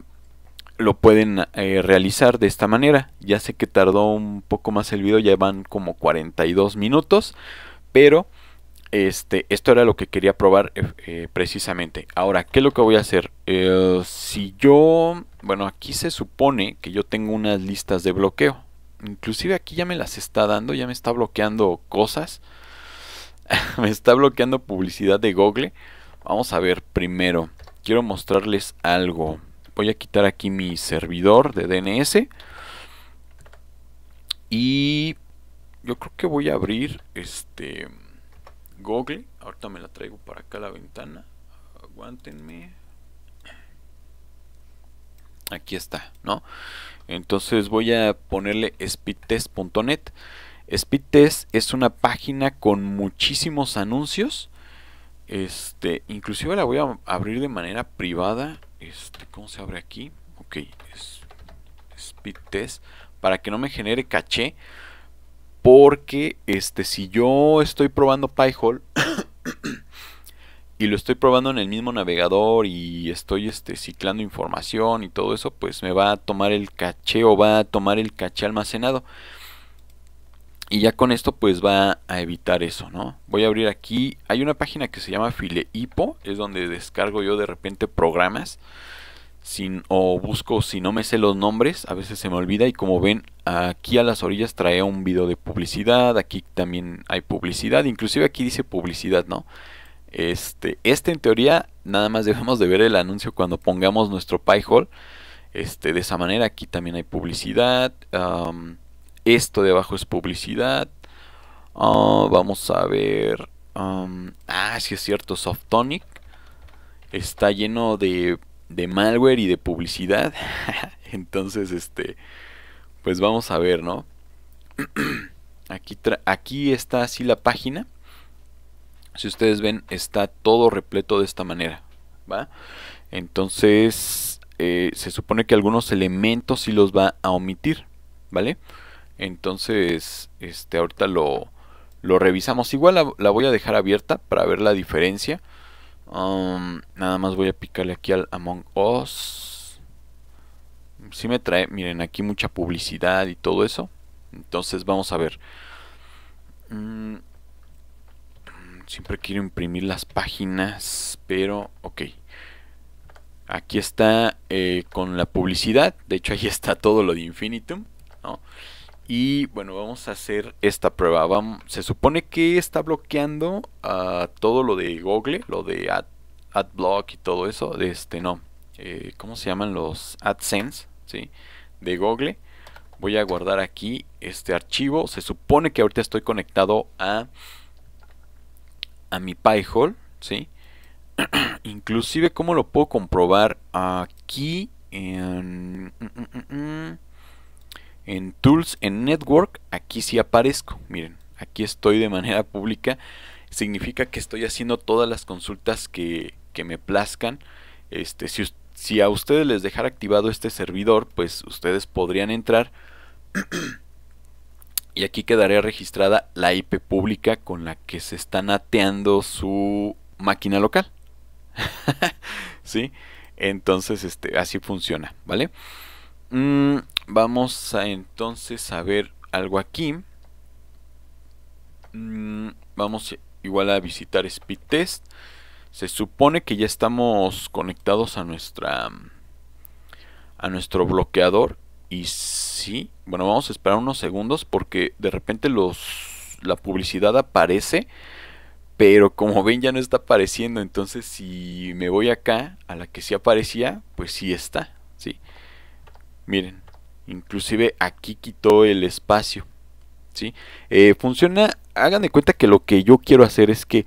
lo pueden eh, realizar de esta manera. Ya sé que tardó un poco más el video, ya van como 42 minutos, pero este, esto era lo que quería probar precisamente. Ahora, ¿qué es lo que voy a hacer? si yo, bueno, aquí se supone que yo tengo unas listas de bloqueo. Inclusive aquí ya me las está dando, ya me está bloqueando cosas. me está bloqueando publicidad de Google. Vamos a ver primero. Quiero mostrarles algo. Voy a quitar aquí mi servidor de DNS. Y yo creo que voy a abrir este Google. Ahorita me la traigo para acá a la ventana. aguantenme Aquí está, ¿no? Entonces voy a ponerle speedtest.net. Speedtest es una página con muchísimos anuncios. Este, inclusive la voy a abrir de manera privada. Este, ¿cómo se abre aquí? Ok, es Speedtest para que no me genere caché porque este si yo estoy probando PyHole y lo estoy probando en el mismo navegador y estoy este, ciclando información y todo eso, pues me va a tomar el caché o va a tomar el caché almacenado. Y ya con esto pues va a evitar eso, ¿no? Voy a abrir aquí, hay una página que se llama Fileipo, es donde descargo yo de repente programas. Sin, o busco si no me sé los nombres, a veces se me olvida y como ven aquí a las orillas trae un video de publicidad, aquí también hay publicidad, inclusive aquí dice publicidad, ¿no? Este, este en teoría nada más dejamos de ver el anuncio cuando pongamos nuestro pie este, de esa manera aquí también hay publicidad, esto de abajo es publicidad. Ah, vamos a ver. ah, sí es cierto, Softonic. Está lleno de, malware y de publicidad. Entonces, este. Pues vamos a ver, ¿no? Aquí, aquí está así la página. Si ustedes ven, está todo repleto de esta manera. ¿Va? Entonces, eh, se supone que algunos elementos sí los va a omitir. ¿Vale? Entonces, este, ahorita lo, revisamos. Igual la, voy a dejar abierta para ver la diferencia. Um, nada más voy a picarle aquí al Among Us. Si me trae, miren, aquí mucha publicidad y todo eso. Entonces vamos a ver. Mm, siempre quiero imprimir las páginas, pero ok. Aquí está eh, con la publicidad. De hecho, ahí está todo lo de Infinitum. ¿no? Y bueno, vamos a hacer esta prueba. Vamos, se supone que está bloqueando todo lo de Google, lo de AdBlock y todo eso. De este, no. Eh, ¿Cómo se llaman los AdSense? ¿Sí? De Google. Voy a guardar aquí este archivo. Se supone que ahorita estoy conectado a, a mi PyHole. ¿Sí? Inclusive, ¿cómo lo puedo comprobar? Aquí en... Mm, mm, mm, en Tools, en Network, aquí sí aparezco. Miren, aquí estoy de manera pública. Significa que estoy haciendo todas las consultas que, me plazcan. Este, si, a ustedes les dejara activado este servidor, pues ustedes podrían entrar. y aquí quedaría registrada la IP pública con la que se está nateando su máquina local. ¿Sí? Entonces, este, así funciona, ¿vale? Mm, Vamos a entonces a ver algo aquí. Mm, vamos igual a visitar speed test. Se supone que ya estamos conectados a nuestra a nuestro bloqueador y sí, bueno, vamos a esperar unos segundos porque de repente los la publicidad aparece, pero como ven ya no está apareciendo, entonces si me voy acá a la que sí aparecía, pues sí está, sí. Miren, Inclusive aquí quitó el espacio. ¿sí? Eh, funciona, hagan de cuenta que lo que yo quiero hacer es que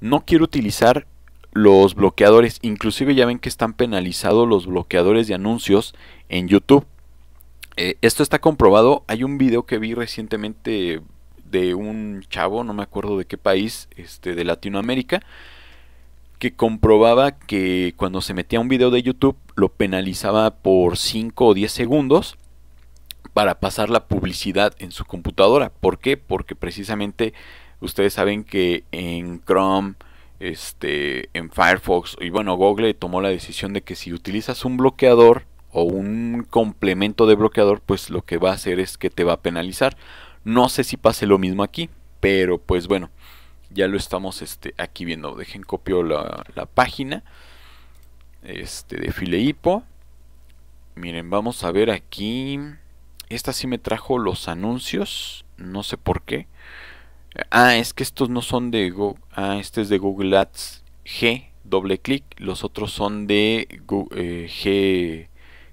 no quiero utilizar los bloqueadores. Inclusive ya ven que están penalizados los bloqueadores de anuncios en YouTube. Eh, esto está comprobado. Hay un video que vi recientemente de un chavo, no me acuerdo de qué país, este, de Latinoamérica, que comprobaba que cuando se metía un video de YouTube lo penalizaba por 5 o 10 segundos para pasar la publicidad en su computadora. ¿Por qué? Porque precisamente ustedes saben que en Chrome, este, en Firefox y bueno, Google tomó la decisión de que si utilizas un bloqueador o un complemento de bloqueador, pues lo que va a hacer es que te va a penalizar. No sé si pase lo mismo aquí, pero pues bueno, ya lo estamos este, aquí viendo. Dejen copio la, página este, de Fileipo. Miren, vamos a ver aquí. Esta sí me trajo los anuncios. No sé por qué. Ah, es que estos no son de Google. Ah, este es de Google Ads G, doble clic. Los otros son de eh,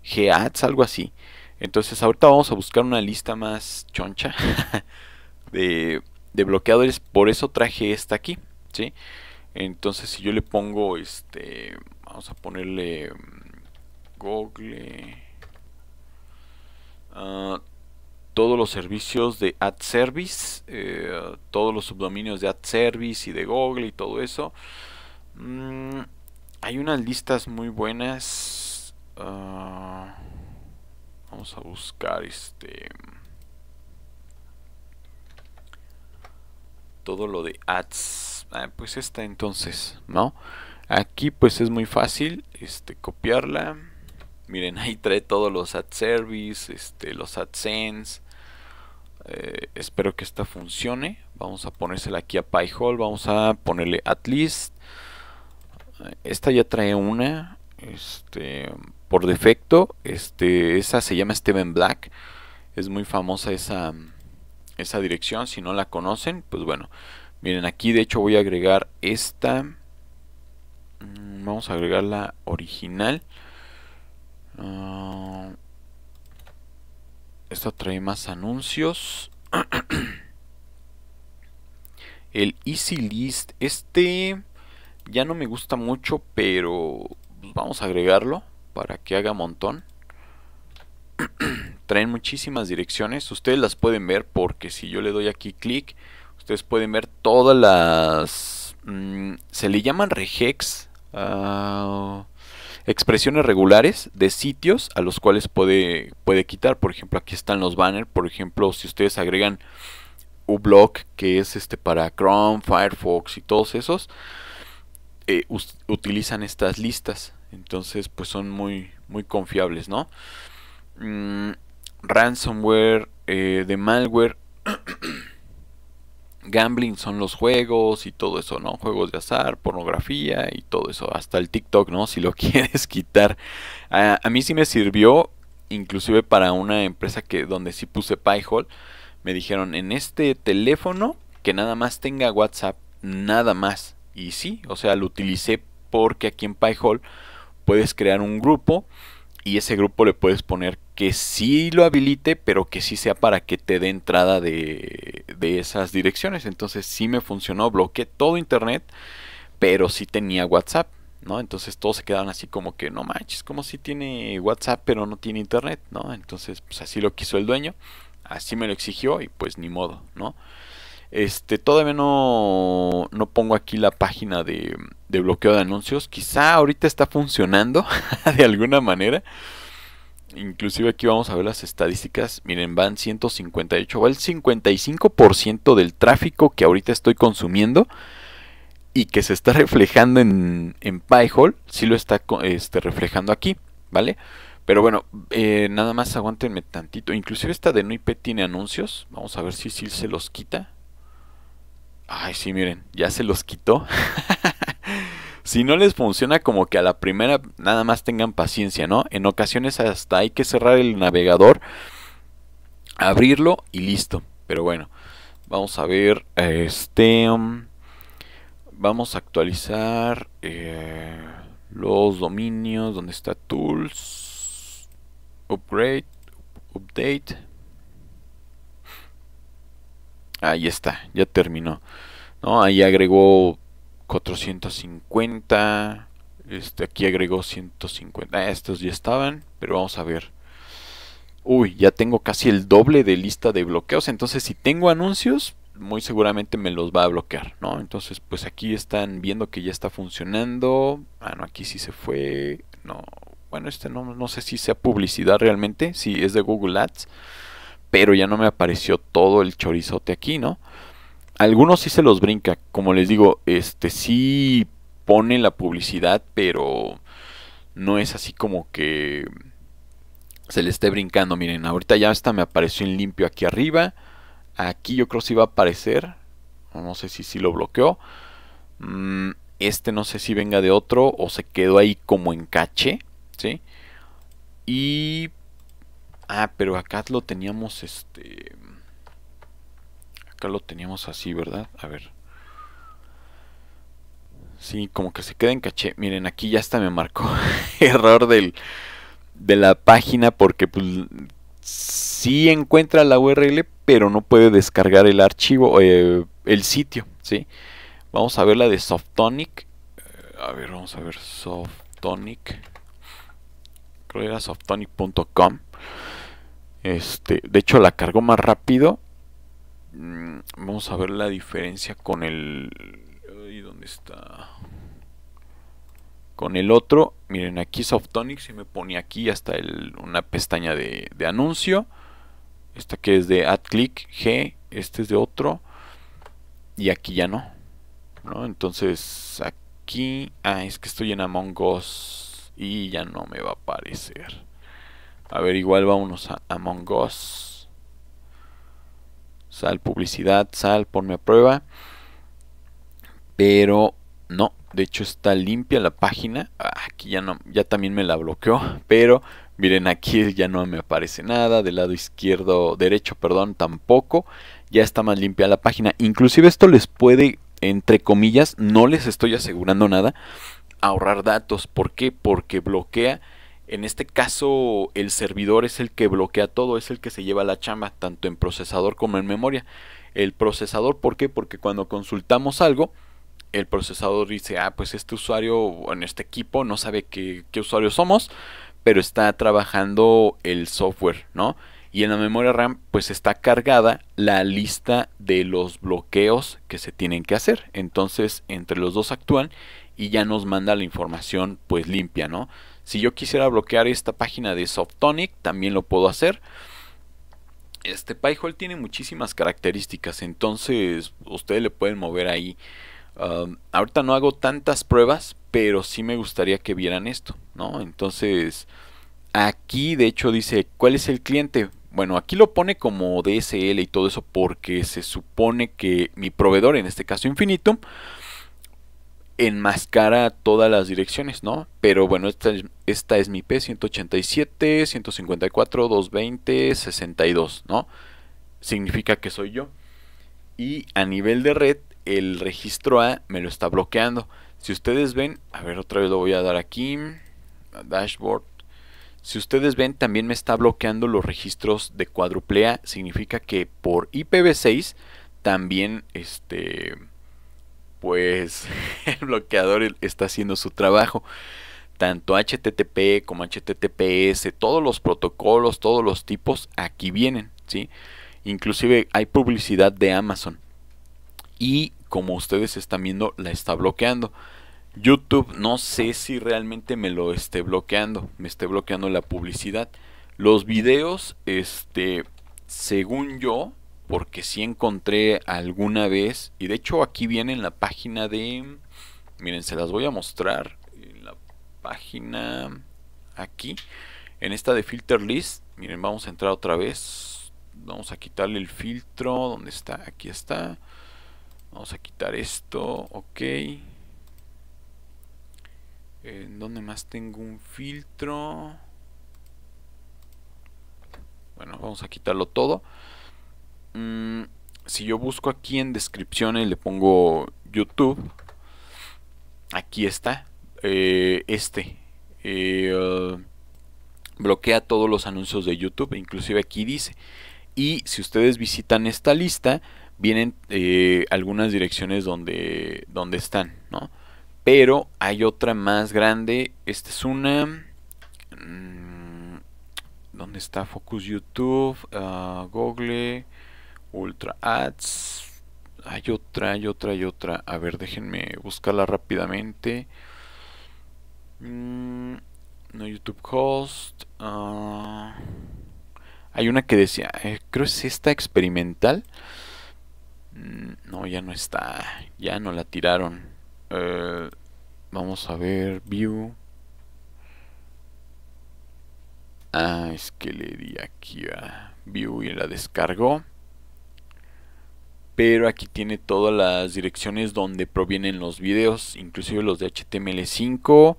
G Ads, algo así. Entonces ahorita vamos a buscar una lista más choncha de de bloqueadores, por eso traje esta aquí, ¿sí? Entonces si yo le pongo, este, vamos a ponerle mm, Google, ah, todos los servicios de ad service, eh, todos los subdominios de ad service y de Google y todo eso. Mm, hay unas listas muy buenas. Ah, vamos a buscar este. todo lo de ads. Ah, pues esta entonces, ¿no? Aquí pues es muy fácil este, copiarla. Miren, ahí trae todos los ad service, este, los AdSense. Eh, espero que esta funcione. Vamos a ponérsela aquí a PyHole. Vamos a ponerle AtList. Eh, esta ya trae una. Este, por defecto. Este, esa se llama Steven Black. Es muy famosa esa esa dirección si no la conocen pues bueno miren aquí de hecho voy a agregar esta mm, vamos a agregar la original ah, Esto trae más anuncios el easy list este ya no me gusta mucho pero pues, vamos a agregarlo para que haga montón traen muchísimas direcciones. Ustedes las pueden ver porque si yo le doy aquí clic, ustedes pueden ver todas las... Mm, se le llaman regex. Ah, expresiones regulares de sitios a los cuales puede, puede quitar. Por ejemplo, aquí están los banners. Por ejemplo, si ustedes agregan uBlock, que es este para Chrome, Firefox y todos esos, eh, utilizan estas listas. Entonces, pues son muy, muy confiables, ¿no? Mm, ransomware, eh, de malware, gambling son los juegos y todo eso, ¿no? Juegos de azar, pornografía y todo eso, hasta el TikTok, ¿no? Si lo quieres quitar. A, mí sí me sirvió, inclusive para una empresa que donde sí puse Pyhole, me dijeron en este teléfono que nada más tenga WhatsApp, nada más. Y sí, o sea, lo utilicé porque aquí en Pyhole puedes crear un grupo y ese grupo le puedes poner que sí lo habilite, pero que sí sea para que te dé entrada de, esas direcciones. Entonces sí me funcionó, bloqueé todo internet, pero sí tenía WhatsApp, ¿no? Entonces todos se quedaron así como que, no manches, como si tiene WhatsApp, pero no tiene internet, ¿no? Entonces, pues, así lo quiso el dueño, así me lo exigió y pues ni modo, ¿no? Este, todavía no, no pongo aquí la página de, de bloqueo de anuncios. Quizá ahorita está funcionando de alguna manera. Inclusive aquí vamos a ver las estadísticas. Miren, van 158, va el 55% del tráfico que ahorita estoy consumiendo y que se está reflejando en, en pi sí lo está este, reflejando aquí, ¿vale? Pero bueno, eh, nada más Aguantenme tantito. Inclusive esta de NoIP tiene anuncios. Vamos a ver si se los quita. Ay, sí, miren, ya se los quitó. Si no les funciona como que a la primera, nada más tengan paciencia, ¿no? En ocasiones hasta hay que cerrar el navegador, abrirlo y listo. Pero bueno, vamos a ver, este, mm, vamos a actualizar eh, los dominios, donde está Tools, Upgrade, Update. Ahí está, ya terminó. ¿no? Ahí agregó 450. Este, aquí agregó 150. Eh, estos ya estaban, pero vamos a ver. Uy, ya tengo casi el doble de lista de bloqueos. Entonces, si tengo anuncios, muy seguramente me los va a bloquear, ¿no? Entonces, pues aquí están viendo que ya está funcionando. bueno, ah, aquí sí se fue. No, bueno, este no, no sé si sea publicidad realmente. si es de Google Ads. Pero ya no me apareció todo el chorizote aquí, ¿no? algunos sí se los brinca, como les digo, este sí pone la publicidad, pero no es así como que se le esté brincando. Miren, ahorita ya hasta me apareció en limpio aquí arriba. Aquí yo creo si sí va a aparecer. No sé si sí lo bloqueó. Mm, este no sé si venga de otro o se quedó ahí como en cache. ¿Sí? Y... Ah, pero acá lo teníamos este... Acá lo teníamos así, ¿verdad? A ver. Sí, como que se queda en caché. Miren, aquí ya hasta me marcó error de la página porque pues, sí encuentra la URL, pero no puede descargar el archivo, eh, el sitio, ¿sí? Vamos a ver la de Softonic. Eh, a ver, vamos a ver Softonic. Creo que era softonic.com. Este, de hecho la cargo más rápido Mm, vamos a ver la diferencia con el... ¿Dónde está? Con el otro, miren aquí softonic y me pone aquí hasta el, una pestaña de, anuncio. Esta que es de AdClick G, este es de otro. Y aquí ya no. ¿no? Entonces aquí... Ah, es que estoy en Among Us y ya no me va a aparecer. A ver, igual vámonos a Among Us sal publicidad, sal, ponme a prueba. Pero no, de hecho está limpia la página. Ah, aquí ya no, ya también me la bloqueó, pero miren aquí ya no me aparece nada, del lado izquierdo, derecho, perdón, tampoco. Ya está más limpia la página. Inclusive esto les puede, entre comillas, no les estoy asegurando nada, ahorrar datos. ¿Por qué? Porque bloquea en este caso, el servidor es el que bloquea todo, es el que se lleva la chamba, tanto en procesador como en memoria. El procesador, ¿por qué? Porque cuando consultamos algo, el procesador dice, ah, pues este usuario o en este equipo no sabe qué, qué usuario somos, pero está trabajando el software, ¿no? Y en la memoria RAM, pues está cargada la lista de los bloqueos que se tienen que hacer. Entonces, entre los dos actúan y ya nos manda la información, pues limpia, ¿no? Si yo quisiera bloquear esta página de Softonic, también lo puedo hacer. Este PyHole tiene muchísimas características, entonces ustedes le pueden mover ahí. Um, ahorita no hago tantas pruebas, pero sí me gustaría que vieran esto, ¿no? Entonces, aquí de hecho dice, ¿cuál es el cliente? Bueno, aquí lo pone como DSL y todo eso porque se supone que mi proveedor, en este caso Infinitum, enmascara todas las direcciones, ¿no? Pero bueno, esta, esta es mi P187, 154, 220, 62, ¿no? Significa que soy yo. Y a nivel de red, el registro A me lo está bloqueando. Si ustedes ven, a ver, otra vez lo voy a dar aquí, dashboard. Si ustedes ven, también me está bloqueando los registros de cuádruple Significa que por IPv6 también este pues el bloqueador e-, está haciendo su trabajo. Tanto HTTP como HTTPS, todos los protocolos, todos los tipos, aquí vienen, ¿sí? Inclusive hay publicidad de Amazon. Y como ustedes están viendo, la está bloqueando. YouTube no sé si realmente me lo esté bloqueando, me esté bloqueando la publicidad. Los videos, este, según yo, porque sí encontré alguna vez, y de hecho aquí viene en la página de, miren, se las voy a mostrar, en la página aquí, en esta de filter list, miren, vamos a entrar otra vez, vamos a quitarle el filtro, ¿dónde está? Aquí está, vamos a quitar esto, ok, ¿en dónde más tengo un filtro? Bueno, vamos a quitarlo todo. Mm, si yo busco aquí en descripciones le pongo YouTube, aquí está. Eh, este. Eh, uh, bloquea todos los anuncios de YouTube. Inclusive aquí dice. Y si ustedes visitan esta lista, vienen eh, algunas direcciones donde, donde están, ¿no? Pero hay otra más grande. Esta es una... Mm, ¿Dónde está Focus YouTube? Ah, Google. Ultra Ads. Hay otra, hay otra, hay otra. A ver, déjenme buscarla rápidamente. Mm, no YouTube Host. Ah, hay una que decía, Creo eh, creo es esta experimental. Mm, no, ya no está. Ya no la tiraron. Eh, vamos a ver, View. Ah, es que le di aquí a View y la descargó pero aquí tiene todas las direcciones donde provienen los videos, inclusive los de HTML5.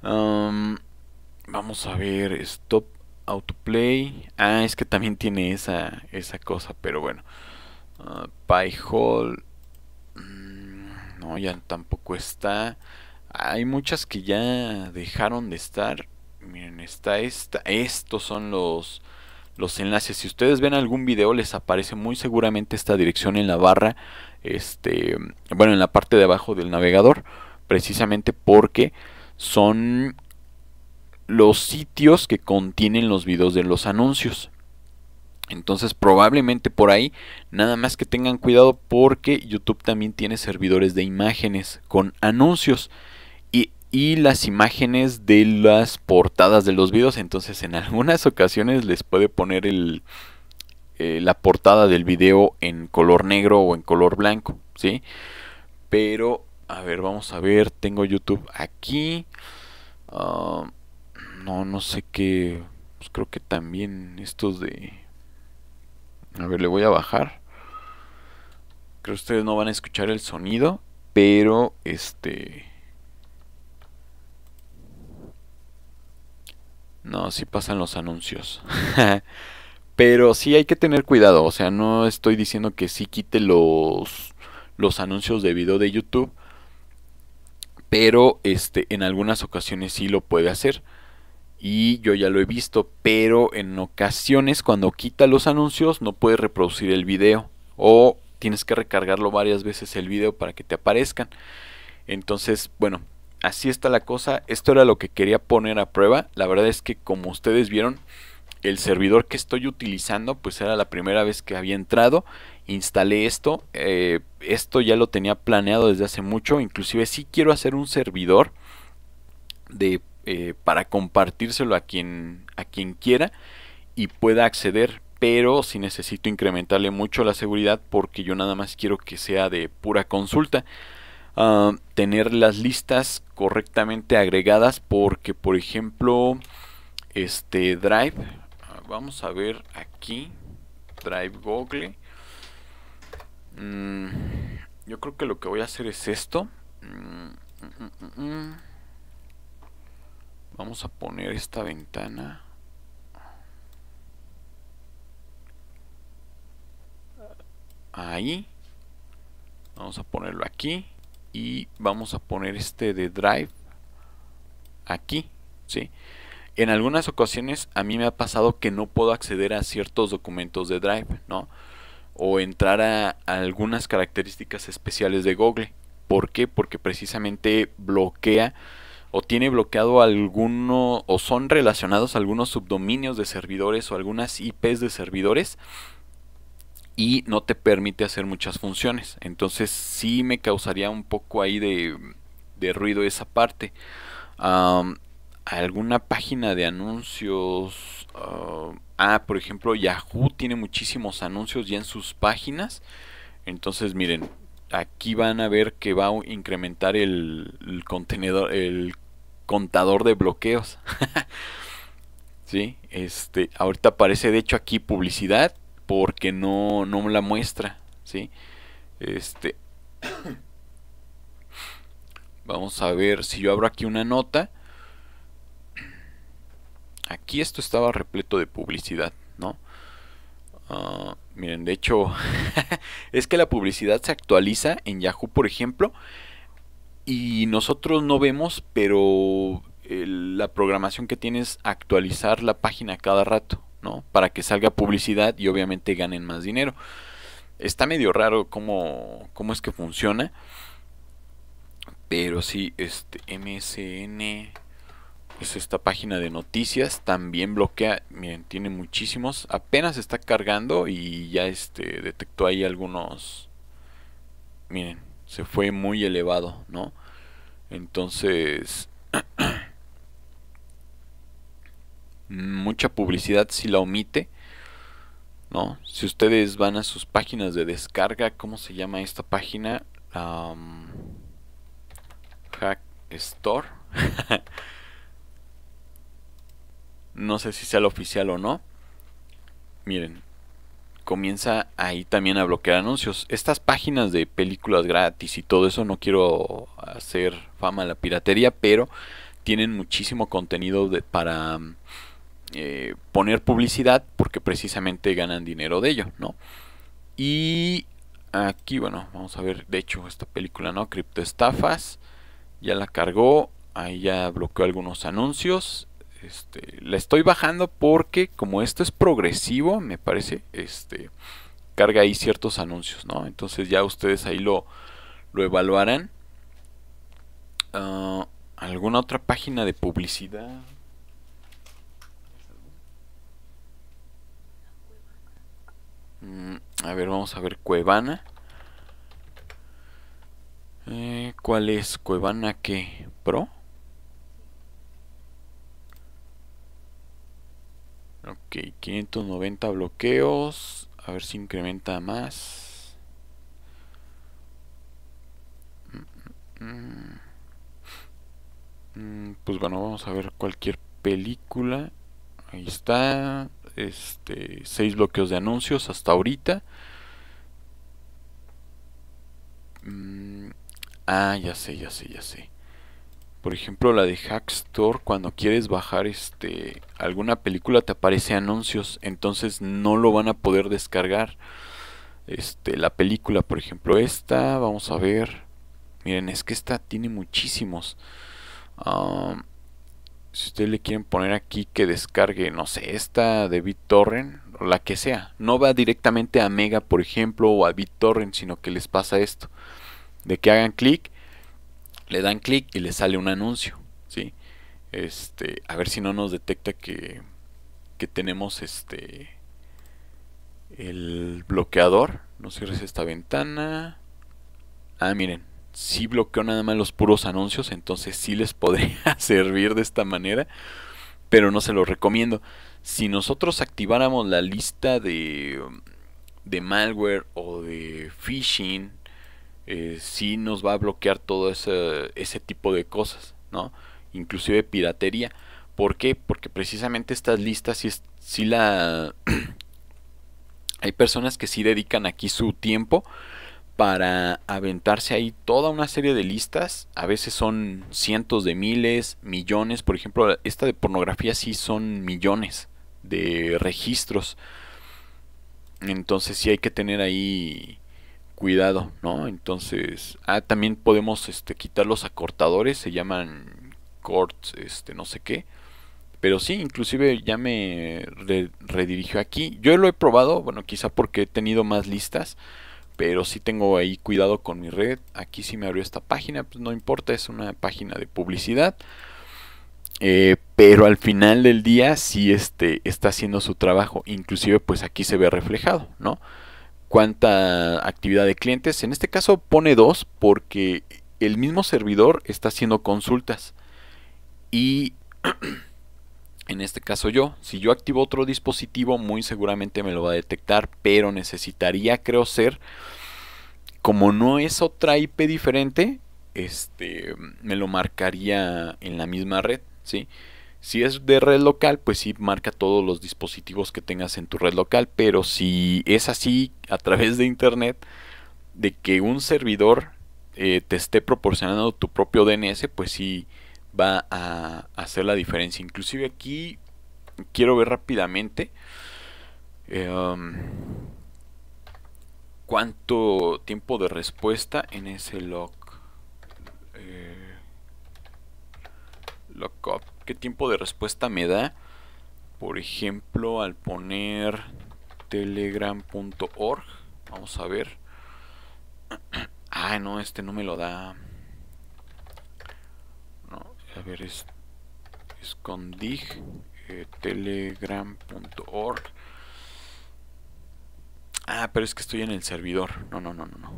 vamos a ver, stop autoplay. Ah, es que también tiene esa, esa cosa, pero bueno. Uh, ah, Pyhole. Mm, no, ya tampoco está. Hay muchas que ya dejaron de estar. Miren, está esta. Estos son los los enlaces. Si ustedes ven algún video les aparece muy seguramente esta dirección en la barra, este, bueno, en la parte de abajo del navegador, precisamente porque son los sitios que contienen los videos de los anuncios. Entonces probablemente por ahí, nada más que tengan cuidado porque YouTube también tiene servidores de imágenes con anuncios y las imágenes de las portadas de los videos. Entonces en algunas ocasiones les puede poner el, eh, la portada del video en color negro o en color blanco. ¿sí? Pero, a ver, vamos a ver. Tengo YouTube aquí. Ah, no, no sé qué. Pues creo que también estos de... A ver, le voy a bajar. Creo que ustedes no van a escuchar el sonido, pero este No, sí pasan los anuncios. Pero sí hay que tener cuidado, o sea, no estoy diciendo que sí quite los, los anuncios de video de YouTube. Pero este, en algunas ocasiones sí lo puede hacer. Y yo ya lo he visto, pero en ocasiones cuando quita los anuncios no puede reproducir el video. O tienes que recargarlo varias veces el video para que te aparezcan. Entonces, bueno, así está la cosa, esto era lo que quería poner a prueba, la verdad es que como ustedes vieron, el servidor que estoy utilizando pues era la primera vez que había entrado, instalé esto, eh, esto ya lo tenía planeado desde hace mucho, inclusive si sí quiero hacer un servidor de, eh, para compartírselo a quien, a quien quiera y pueda acceder, pero si necesito incrementarle mucho la seguridad porque yo nada más quiero que sea de pura consulta tener las listas correctamente agregadas porque por ejemplo este drive vamos a ver aquí drive google mm, yo creo que lo que voy a hacer es esto mm, mm, vamos a poner esta ventana ahí vamos a ponerlo aquí y vamos a poner este de drive aquí, ¿sí? En algunas ocasiones a mí me ha pasado que no puedo acceder a ciertos documentos de drive, ¿no? O entrar a, algunas características especiales de Google. ¿Por qué? Porque precisamente bloquea o tiene bloqueado alguno o son relacionados algunos subdominios de servidores o algunas IPs de servidores y no te permite hacer muchas funciones. Entonces sí me causaría un poco ahí de, ruido esa parte. alguna página de anuncios. Ah, ah, por ejemplo, Yahoo tiene muchísimos anuncios ya en sus páginas. Entonces, miren, aquí van a ver que va a incrementar el, contenedor, el contador de bloqueos. sí, este, ahorita aparece de hecho aquí publicidad porque no, no la muestra, ¿sí? Este... Vamos a ver si yo abro aquí una nota. Aquí esto estaba repleto de publicidad, ¿no? Ah, miren, de hecho, es que la publicidad se actualiza en Yahoo, por ejemplo, y nosotros no vemos, pero la programación que tiene es actualizar la página cada rato, ¿no? Para que salga publicidad y obviamente ganen más dinero. Está medio raro cómo, es que funciona. Pero sí, este MSN es pues esta página de noticias. También bloquea, miren, tiene muchísimos. Apenas está cargando y ya este detectó ahí algunos. Miren, se fue muy elevado, ¿no? Entonces, mucha publicidad si la omite. ¿No? Si ustedes van a sus páginas de descarga, ¿cómo se llama esta página? Hack Store. no sé si sea la oficial o no. Miren, comienza ahí también a bloquear anuncios. Estas páginas de películas gratis y todo eso, no quiero hacer fama a la piratería, pero tienen muchísimo contenido para... Eh, poner publicidad porque precisamente ganan dinero de ello, ¿no? Y aquí, bueno, vamos a ver, de hecho, esta película, ¿no? Estafas ya la cargó, ahí ya bloqueó algunos anuncios. Este, la estoy bajando porque como esto es progresivo, me parece, este, carga ahí ciertos anuncios, ¿no? Entonces ya ustedes ahí lo, lo evaluarán. Ah, ¿Alguna otra página de publicidad? Mm, a ver, vamos a ver Cuevana. Eh, ¿Cuál es? ¿Cuevana que ¿Pro? Ok, 590 bloqueos. A ver si incrementa más. Mm, mm, pues bueno, vamos a ver cualquier película. Ahí está este, seis bloqueos de anuncios hasta ahorita. Mm, ah, ya sé, ya sé, ya sé. Por ejemplo, la de Hackstore, cuando quieres bajar este, alguna película te aparece anuncios, entonces no lo van a poder descargar. Este, la película, por ejemplo, esta, vamos a ver. Miren, es que esta tiene muchísimos. ah si ustedes le quieren poner aquí que descargue, no sé, esta de BitTorrent o la que sea. No va directamente a Mega, por ejemplo, o a BitTorrent, sino que les pasa esto. De que hagan clic, le dan clic y les sale un anuncio, ¿sí? Este, a ver si no nos detecta que, que tenemos este el bloqueador. No cierres esta ventana. Ah, miren, si bloqueo nada más los puros anuncios, entonces sí les podría servir de esta manera, pero no se lo recomiendo. Si nosotros activáramos la lista de, de malware o de phishing, si eh, sí nos va a bloquear todo ese, tipo de cosas, ¿no? Inclusive piratería. ¿Por qué? Porque precisamente estas listas si si la... hay personas que sí dedican aquí su tiempo para aventarse ahí toda una serie de listas. A veces son cientos de miles, millones. Por ejemplo, esta de pornografía sí son millones de registros. Entonces sí hay que tener ahí cuidado, ¿no? Entonces, ah, también podemos este, quitar los acortadores, se llaman cortes, este, no sé qué. Pero sí, inclusive ya me redirigió aquí. Yo lo he probado, bueno, quizá porque he tenido más listas pero sí tengo ahí cuidado con mi red. Aquí sí me abrió esta página, pues no importa, es una página de publicidad. Eh, pero al final del día sí este, está haciendo su trabajo. Inclusive pues aquí se ve reflejado, ¿no? Cuánta actividad de clientes. En este caso pone dos porque el mismo servidor está haciendo consultas. Y en este caso yo. Si yo activo otro dispositivo, muy seguramente me lo va a detectar, pero necesitaría, creo ser, como no es otra IP diferente, este, me lo marcaría en la misma red, ¿sí? Si es de red local, pues sí marca todos los dispositivos que tengas en tu red local, pero si es así a través de internet, de que un servidor eh, te esté proporcionando tu propio DNS, pues sí va a hacer la diferencia. Inclusive aquí quiero ver rápidamente em, cuánto tiempo de respuesta en ese log. Eh, lo ¿Qué tiempo de respuesta me da? Por ejemplo, al poner telegram.org. Vamos a ver. Ah, no, este no me lo da. A ver, es, con eh, telegram.org. Ah, pero es que estoy en el servidor. No, no, no, no. no.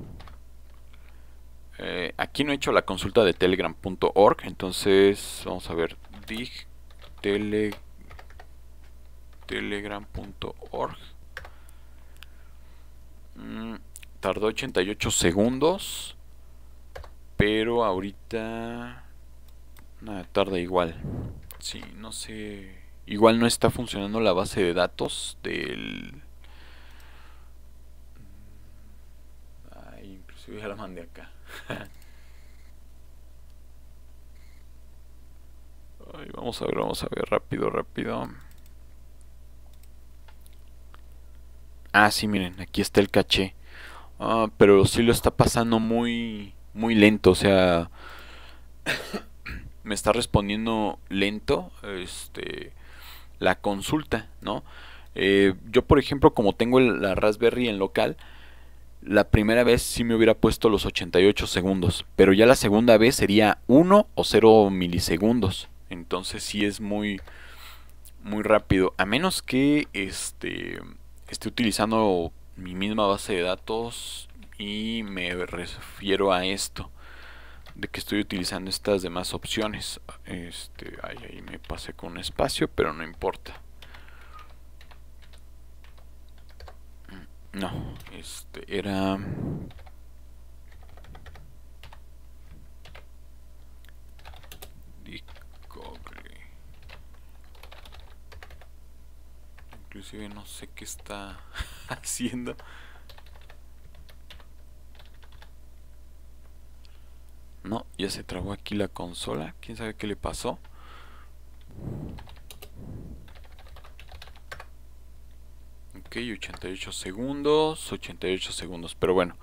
Eh, aquí no he hecho la consulta de telegram.org, entonces vamos a ver dig telegram.org. Mm, tardó 88 segundos, pero ahorita Nada, tarda igual. Sí, no sé. Igual no está funcionando la base de datos del... Ay, inclusive ya la mandé acá. vamos a ver, vamos a ver, rápido, rápido. Ah, sí, miren, aquí está el caché. Ah, pero sí lo está pasando muy, muy lento, o sea me está respondiendo lento este, la consulta, ¿no? Eh, yo, por ejemplo, como tengo la Raspberry en local, la primera vez sí me hubiera puesto los 88 segundos, pero ya la segunda vez sería 1 o 0 milisegundos. Entonces sí es muy muy rápido, a menos que este esté utilizando mi misma base de datos y me refiero a esto de que estoy utilizando estas demás opciones. Este, ahí, ahí me pasé con un espacio, pero no importa. No, este era... Inclusive no sé qué está haciendo. No, ya se trabó aquí la consola. ¿Quién sabe qué le pasó? Ok, 88 segundos. 88 segundos, pero bueno.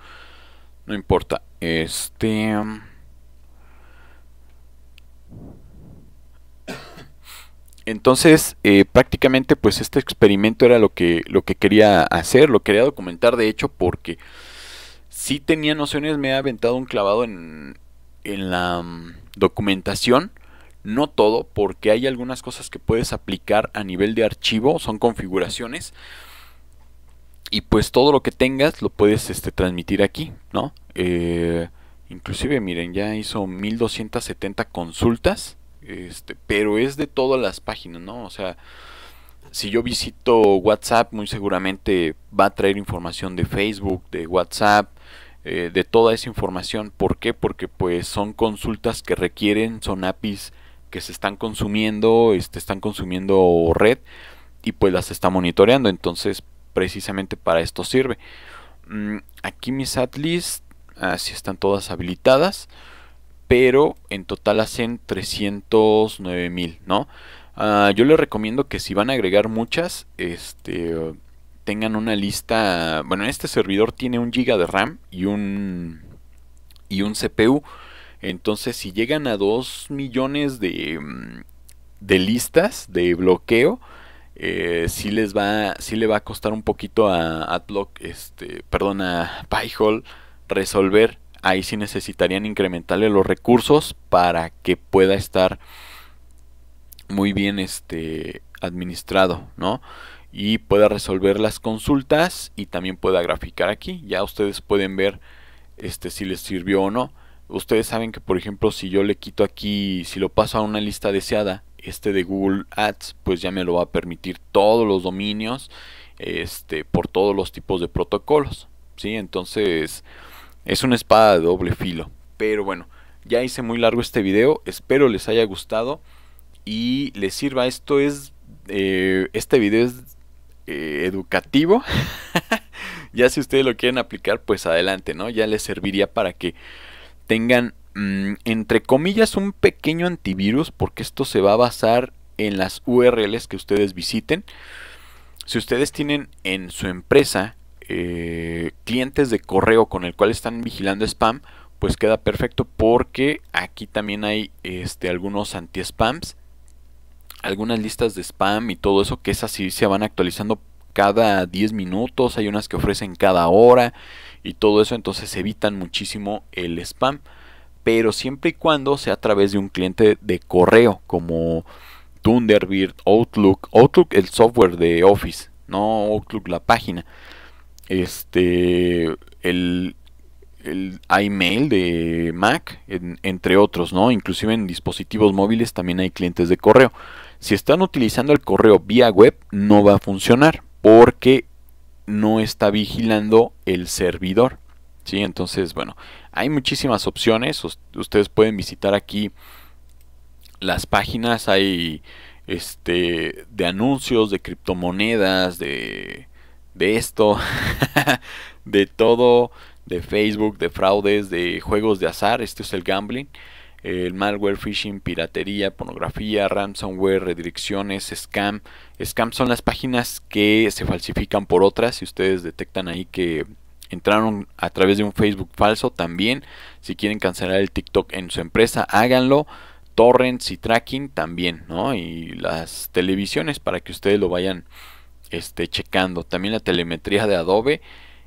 No importa. Este... Mm, entonces, eh, prácticamente, pues este experimento era lo que, lo que quería hacer, lo quería documentar, de hecho, porque sí tenía nociones, me ha aventado un clavado en, en la mm, documentación. No todo, porque hay algunas cosas que puedes aplicar a nivel de archivo, son configuraciones. Y pues todo lo que tengas lo puedes este, transmitir aquí, ¿no? Eh, inclusive, miren, ya hizo 1270 consultas, este, pero es de todas las páginas, O sea, si yo visito WhatsApp, muy seguramente va a traer información de Facebook, de WhatsApp, eh, de toda esa información. ¿Por qué? Porque pues son consultas que requieren, son APIs que se están consumiendo, este, están consumiendo red y pues las está monitoreando. Entonces precisamente para esto sirve. Mm, aquí mis atlist así están todas habilitadas, pero en total hacen 309 mil, ¿no? Ah, yo les recomiendo que si van a agregar muchas, este, tengan una lista, bueno, este servidor tiene un giga de RAM y un y un CPU. Entonces, si llegan a 2 millones mm, de, listas de bloqueo, si eh, sí les va, sí le va a costar un poquito a Adblock, este, perdón, a Pyhole resolver. Ahí sí necesitarían incrementarle los recursos para que pueda estar muy bien este administrado, ¿no? y pueda resolver las consultas y también pueda graficar aquí. Ya ustedes pueden ver este, si les sirvió o no. Ustedes saben que por ejemplo si yo le quito aquí, si lo paso a una lista deseada, este de Google Ads pues ya me lo va a permitir todos los dominios este, por todos los tipos de protocolos. ¿sí? Entonces es una espada de doble filo. Pero bueno, ya hice muy largo este video, espero les haya gustado y les sirva. Esto es, eh, este video es eh, educativo. ya si ustedes lo quieren aplicar, pues adelante, ¿no? Ya les serviría para que tengan, mm, entre comillas, un pequeño antivirus, porque esto se va a basar en las URLs que ustedes visiten. Si ustedes tienen en su empresa eh, clientes de correo con el cual están vigilando spam, pues queda perfecto porque aquí también hay este, algunos anti-spams algunas listas de spam y todo eso, que esas sí se van actualizando cada 10 minutos, hay unas que ofrecen cada hora y todo eso, entonces evitan muchísimo el spam, pero siempre y cuando sea a través de un cliente de correo como Thunderbird, Outlook, Outlook el software de Office, no Outlook la página. Este el el iMail de Mac, entre otros, ¿no? Inclusive en dispositivos móviles también hay clientes de correo. Si están utilizando el correo vía web, no va a funcionar porque no está vigilando el servidor. ¿sí? Entonces, bueno, hay muchísimas opciones. Ustedes pueden visitar aquí las páginas. Hay este, de anuncios, de criptomonedas, de, de esto, de todo, de Facebook, de fraudes, de juegos de azar. Esto es el gambling. Eh, el malware, phishing, piratería, pornografía, ransomware, redirecciones, scam. Scam son las páginas que se falsifican por otras. Si ustedes detectan ahí que entraron a través de un Facebook falso, también. Si quieren cancelar el TikTok en su empresa, háganlo. Torrents y tracking también, ¿no? Y las televisiones para que ustedes lo vayan este, checando. También la telemetría de Adobe.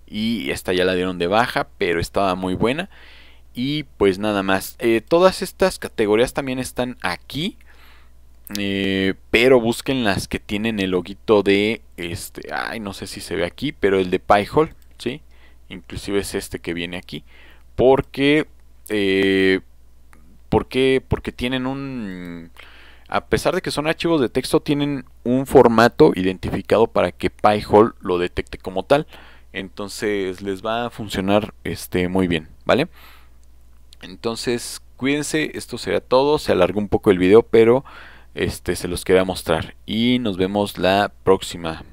Y esta ya la dieron de baja, pero estaba muy buena. Y pues nada más. Eh, todas estas categorías también están aquí. Eh, pero busquen las que tienen el loguito de este. Ay, no sé si se ve aquí, pero el de Pyhole, ¿sí? Inclusive es este que viene aquí. Porque. Eh, porque, porque tienen un. A pesar de que son archivos de texto, tienen un formato identificado para que Pyhole lo detecte como tal. Entonces les va a funcionar este, muy bien, ¿vale? Entonces, cuídense, esto será todo. Se alargó un poco el video, pero este se los queda mostrar. Y nos vemos la próxima.